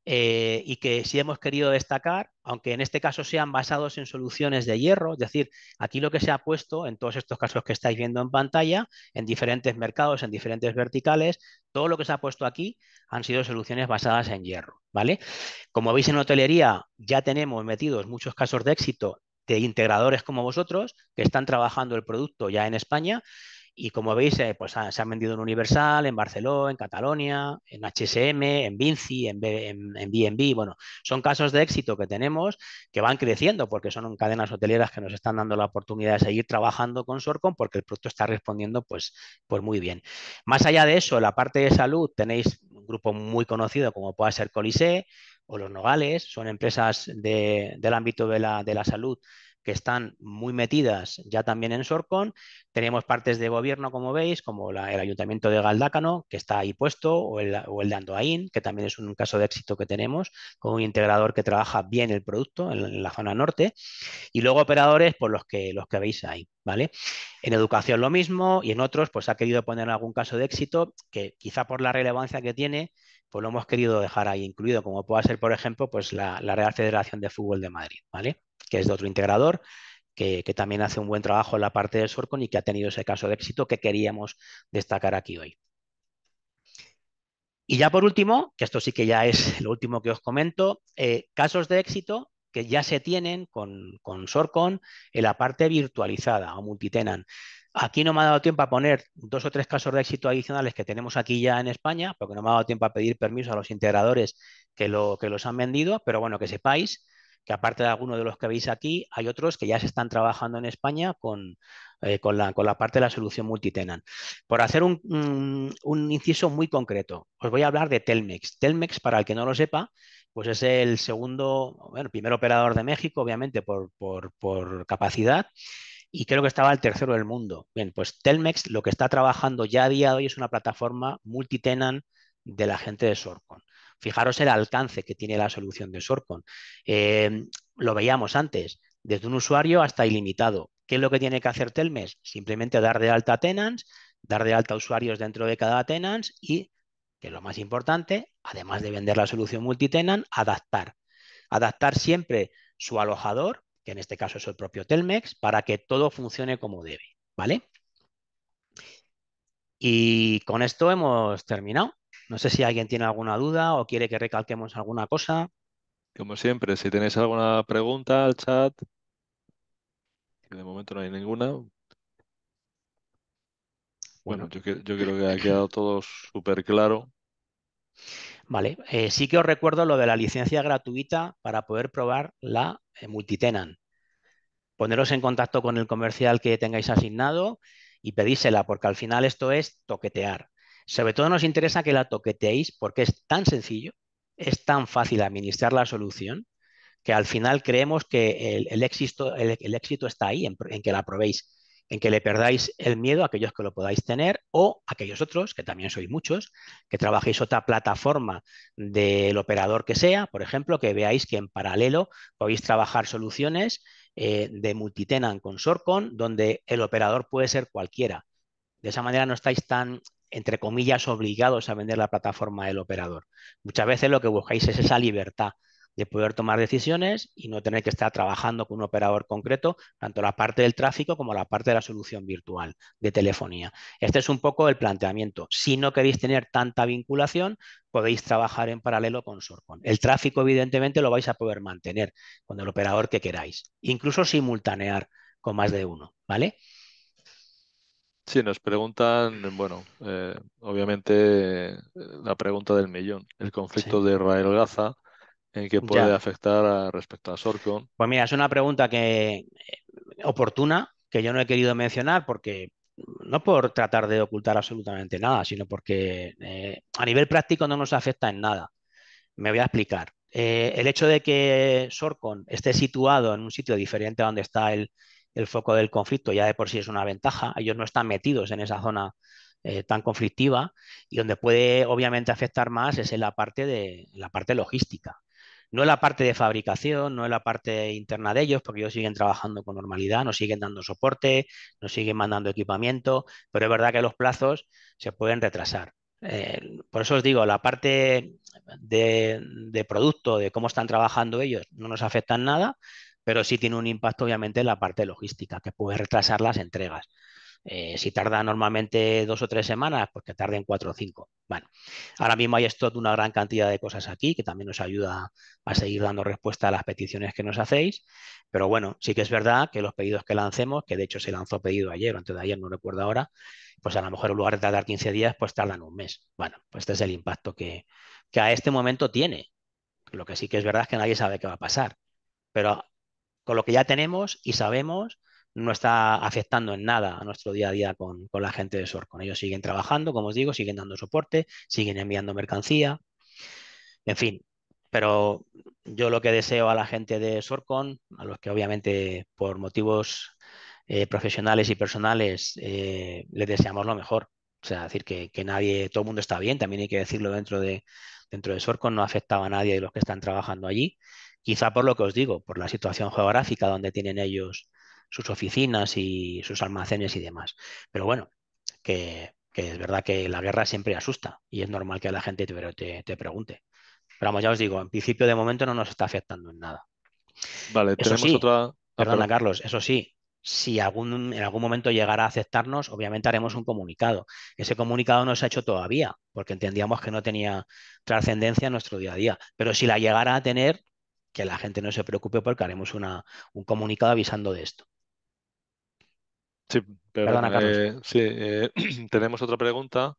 eh, y que sí hemos querido destacar, aunque en este caso sean basados en soluciones de hierro, es decir, aquí lo que se ha puesto en todos estos casos que estáis viendo en pantalla, en diferentes mercados, en diferentes verticales, todo lo que se ha puesto aquí han sido soluciones basadas en hierro, ¿vale? Como veis en hotelería ya tenemos metidos muchos casos de éxito de integradores como vosotros que están trabajando el producto ya en España y como veis, eh, pues ah, se han vendido en Universal, en Barcelona, en Catalonia, en HSM, en Vinci, en, BNB. Bueno, son casos de éxito que tenemos que van creciendo porque son cadenas hoteleras que nos están dando la oportunidad de seguir trabajando con Sorcom porque el producto está respondiendo pues, pues muy bien. Más allá de eso, la parte de salud tenéis un grupo muy conocido como puede ser Colise o Los Nogales, son empresas del ámbito de la, de la salud que están muy metidas ya también en Sorcon. Tenemos partes de gobierno, como veis, como el ayuntamiento de Galdácano, que está ahí puesto, o el, de Andoaín, que también es un caso de éxito que tenemos, con un integrador que trabaja bien el producto en, la zona norte. Y luego operadores, por pues, los que, los que veis ahí. ¿Vale? En educación lo mismo y en otros pues ha querido poner algún caso de éxito que quizá por la relevancia que tiene pues lo hemos querido dejar ahí incluido, como pueda ser por ejemplo pues la, la Real Federación de Fútbol de Madrid, ¿vale? que es de otro integrador, que, también hace un buen trabajo en la parte de Sorcon y que ha tenido ese caso de éxito que queríamos destacar aquí hoy. Y ya por último, que esto sí que ya es [LAUGHS] lo último que os comento, eh, casos de éxito que ya se tienen con, con Sorcon en la parte virtualizada o multitenant. Aquí no me ha dado tiempo a poner dos o tres casos de éxito adicionales que tenemos aquí ya en España, porque no me ha dado tiempo a pedir permiso a los integradores que, que los han vendido, pero bueno, que sepáis que aparte de algunos de los que veis aquí, hay otros que ya se están trabajando en España con, eh, la, parte de la solución multitenant. Por hacer un, inciso muy concreto, os voy a hablar de Telmex. Telmex, para el que no lo sepa, pues es el segundo, bueno, primer operador de México, obviamente, por, capacidad y creo que estaba el tercero del mundo. Bien, pues Telmex lo que está trabajando ya a día de hoy es una plataforma multitenant de la gente de Sorcon. Fijaros el alcance que tiene la solución de Sorcon. Em, lo veíamos antes, desde un usuario hasta ilimitado. ¿Qué es lo que tiene que hacer Telmex? Simplemente dar de alta tenants, dar de alta usuarios dentro de cada tenants y, que es lo más importante, además de vender la solución multitenant, adaptar. Adaptar siempre su alojador, que en este caso es el propio Telmex, para que todo funcione como debe, ¿vale? Y con esto hemos terminado. No sé si alguien tiene alguna duda o quiere que recalquemos alguna cosa. Como siempre, si tenéis alguna pregunta al chat, de momento no hay ninguna. Bueno, yo, creo que ha quedado todo súper claro. Vale, eh, sí que os recuerdo lo de la licencia gratuita para poder probar la multitenan. Eh, multitenant. Poneros en contacto con el comercial que tengáis asignado y pedísela, porque al final esto es toquetear. Sobre todo nos interesa que la toqueteéis porque es tan sencillo, es tan fácil administrar la solución, que al final creemos que el, éxito, está ahí, en, que la probéis, en que le perdáis el miedo a aquellos que lo podáis tener o a aquellos otros, que también sois muchos, que trabajéis otra plataforma del operador que sea, por ejemplo, que veáis que en paralelo podéis trabajar soluciones eh, de multitenant con Sorcon, donde el operador puede ser cualquiera. De esa manera no estáis tan entre comillas, obligados a vender la plataforma del operador. Muchas veces lo que buscáis es esa libertad de poder tomar decisiones y no tener que estar trabajando con un operador concreto, tanto la parte del tráfico como la parte de la solución virtual de telefonía. Este es un poco el planteamiento. Si no queréis tener tanta vinculación, podéis trabajar en paralelo con Sorcon. El tráfico, evidentemente, lo vais a poder mantener con el operador que queráis, incluso simultanear con más de uno, ¿vale? Sí, nos preguntan, eh, bueno, eh, obviamente eh, la pregunta del millón, el conflicto de Israel-Gaza, en qué puede afectar respecto a Sorcon. Pues mira, es una pregunta que oportuna, que yo no he querido mencionar porque mm, no por tratar de ocultar absolutamente nada, sino porque a nivel práctico no nos afecta en nada. Me voy a explicar. el hecho de que Sorcon esté situado en un sitio diferente a donde está el, el foco del conflicto ya de por sí es una ventaja, ellos no están metidos en esa zona eh, tan conflictiva y donde puede obviamente afectar más es en la parte, de, la parte logística. No en la parte de fabricación, no en la parte interna de ellos, porque ellos siguen trabajando con normalidad, nos siguen dando soporte, nos siguen mandando equipamiento, pero es verdad que los plazos se pueden retrasar. Eh, por eso os digo, la parte de, de, producto, de cómo están trabajando ellos, no nos afecta en nada, pero sí tiene un impacto obviamente en la parte logística, que puede retrasar las entregas. Eh, si tarda normalmente dos o tres semanas, pues que tarden cuatro o cinco. Bueno, ahora mismo hay esto de una gran cantidad de cosas aquí que también nos ayuda a seguir dando respuesta a las peticiones que nos hacéis. Pero bueno, sí que es verdad que los pedidos que lancemos, que de hecho se lanzó pedido ayer o antes de ayer, no recuerdo ahora, pues a lo mejor en lugar de tardar 15 días, pues tardan un mes. Bueno, pues este es el impacto que, que a este momento tiene. Lo que sí que es verdad es que nadie sabe qué va a pasar. Pero con lo que ya tenemos y sabemos no está afectando en nada a nuestro día a día con, la gente de Sorcon. Ellos siguen trabajando, como os digo, siguen dando soporte, siguen enviando mercancía, en fin. Pero yo lo que deseo a la gente de Sorcon, a los que obviamente por motivos eh, profesionales y personales eh, les deseamos lo mejor. O sea, decir que, nadie, todo el mundo está bien, también hay que decirlo dentro de, dentro de Sorcon, no afectaba a nadie de los que están trabajando allí Quizá por lo que os digo, por la situación geográfica donde tienen ellos sus oficinas y sus almacenes y demás. Pero bueno, que, es verdad que la guerra siempre asusta y es normal que la gente te, pregunte. Pero vamos, ya os digo, en principio de momento no nos está afectando en nada. Vale, tenemos otra. Ah, perdona, Carlos, eso sí, si en algún momento llegara a aceptarnos, obviamente haremos un comunicado. Ese comunicado no se ha hecho todavía, porque entendíamos que no tenía trascendencia en nuestro día a día. Pero si la llegara a tener, que la gente no se preocupe porque haremos una, un comunicado avisando de esto. Sí, Perdona, Carlos. Eh, sí, eh, [CLEARS THROAT] tenemos otra pregunta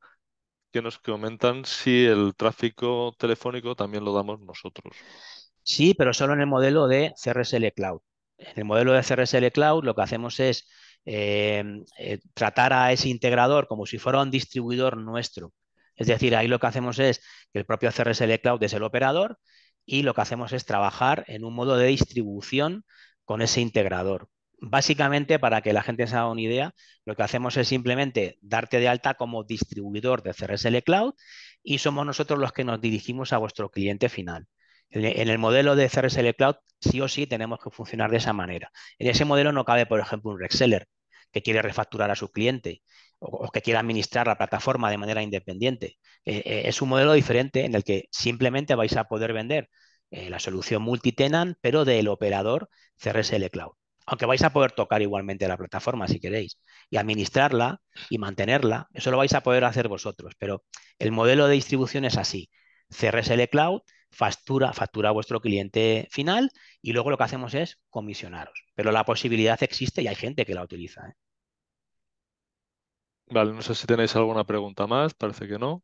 que nos comentan si el tráfico telefónico también lo damos nosotros. Sí, pero solo en el modelo de CRSL Cloud. En el modelo de CRSL Cloud lo que hacemos es eh, tratar a ese integrador como si fuera un distribuidor nuestro. Es decir, ahí lo que hacemos es que el propio CRSL Cloud es el operador y lo que hacemos es trabajar en un modo de distribución con ese integrador. Básicamente, para que la gente se haga una idea, lo que hacemos es simplemente darte de alta como distribuidor de CRSL Cloud y somos nosotros los que nos dirigimos a vuestro cliente final. En el modelo de CRSL Cloud, sí o sí tenemos que funcionar de esa manera. En ese modelo no cabe, por ejemplo, un reseller que quiere refacturar a su cliente o, que quiera administrar la plataforma de manera independiente. Eh, eh, es un modelo diferente en el que simplemente vais a poder vender eh, la solución multitenant, pero del operador CRSL Cloud. Aunque vais a poder tocar igualmente la plataforma si queréis y administrarla y mantenerla, eso lo vais a poder hacer vosotros, pero el modelo de distribución es así. CRSL Cloud factura, factura a vuestro cliente final y luego lo que hacemos es comisionaros. Pero la posibilidad existe y hay gente que la utiliza. Vale, no sé si tenéis alguna pregunta más, parece que no.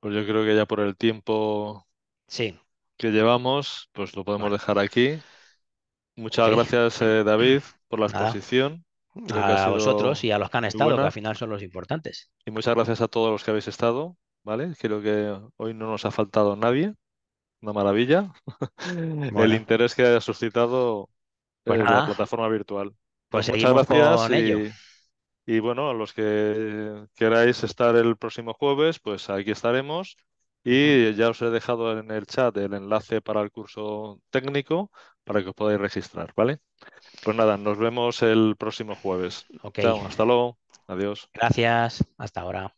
Pues yo creo que ya por el tiempo sí. que llevamos, pues lo podemos dejar aquí. Muchas gracias, eh, David, por la exposición. a vosotros y a los que han estado, que al final son los importantes. Y muchas gracias a todos los que habéis estado, ¿vale? Creo que hoy no nos ha faltado nadie. Una maravilla. [LAUGHS] El interés que haya suscitado pues, pues la plataforma virtual. Pues muchas gracias. ello. Y bueno, a los que queráis estar el próximo jueves, pues aquí estaremos. Y ya os he dejado en el chat el enlace para el curso técnico para que os podáis registrar, ¿vale? Pues nada, nos vemos el próximo jueves. hasta luego. Adiós. Gracias. Hasta ahora.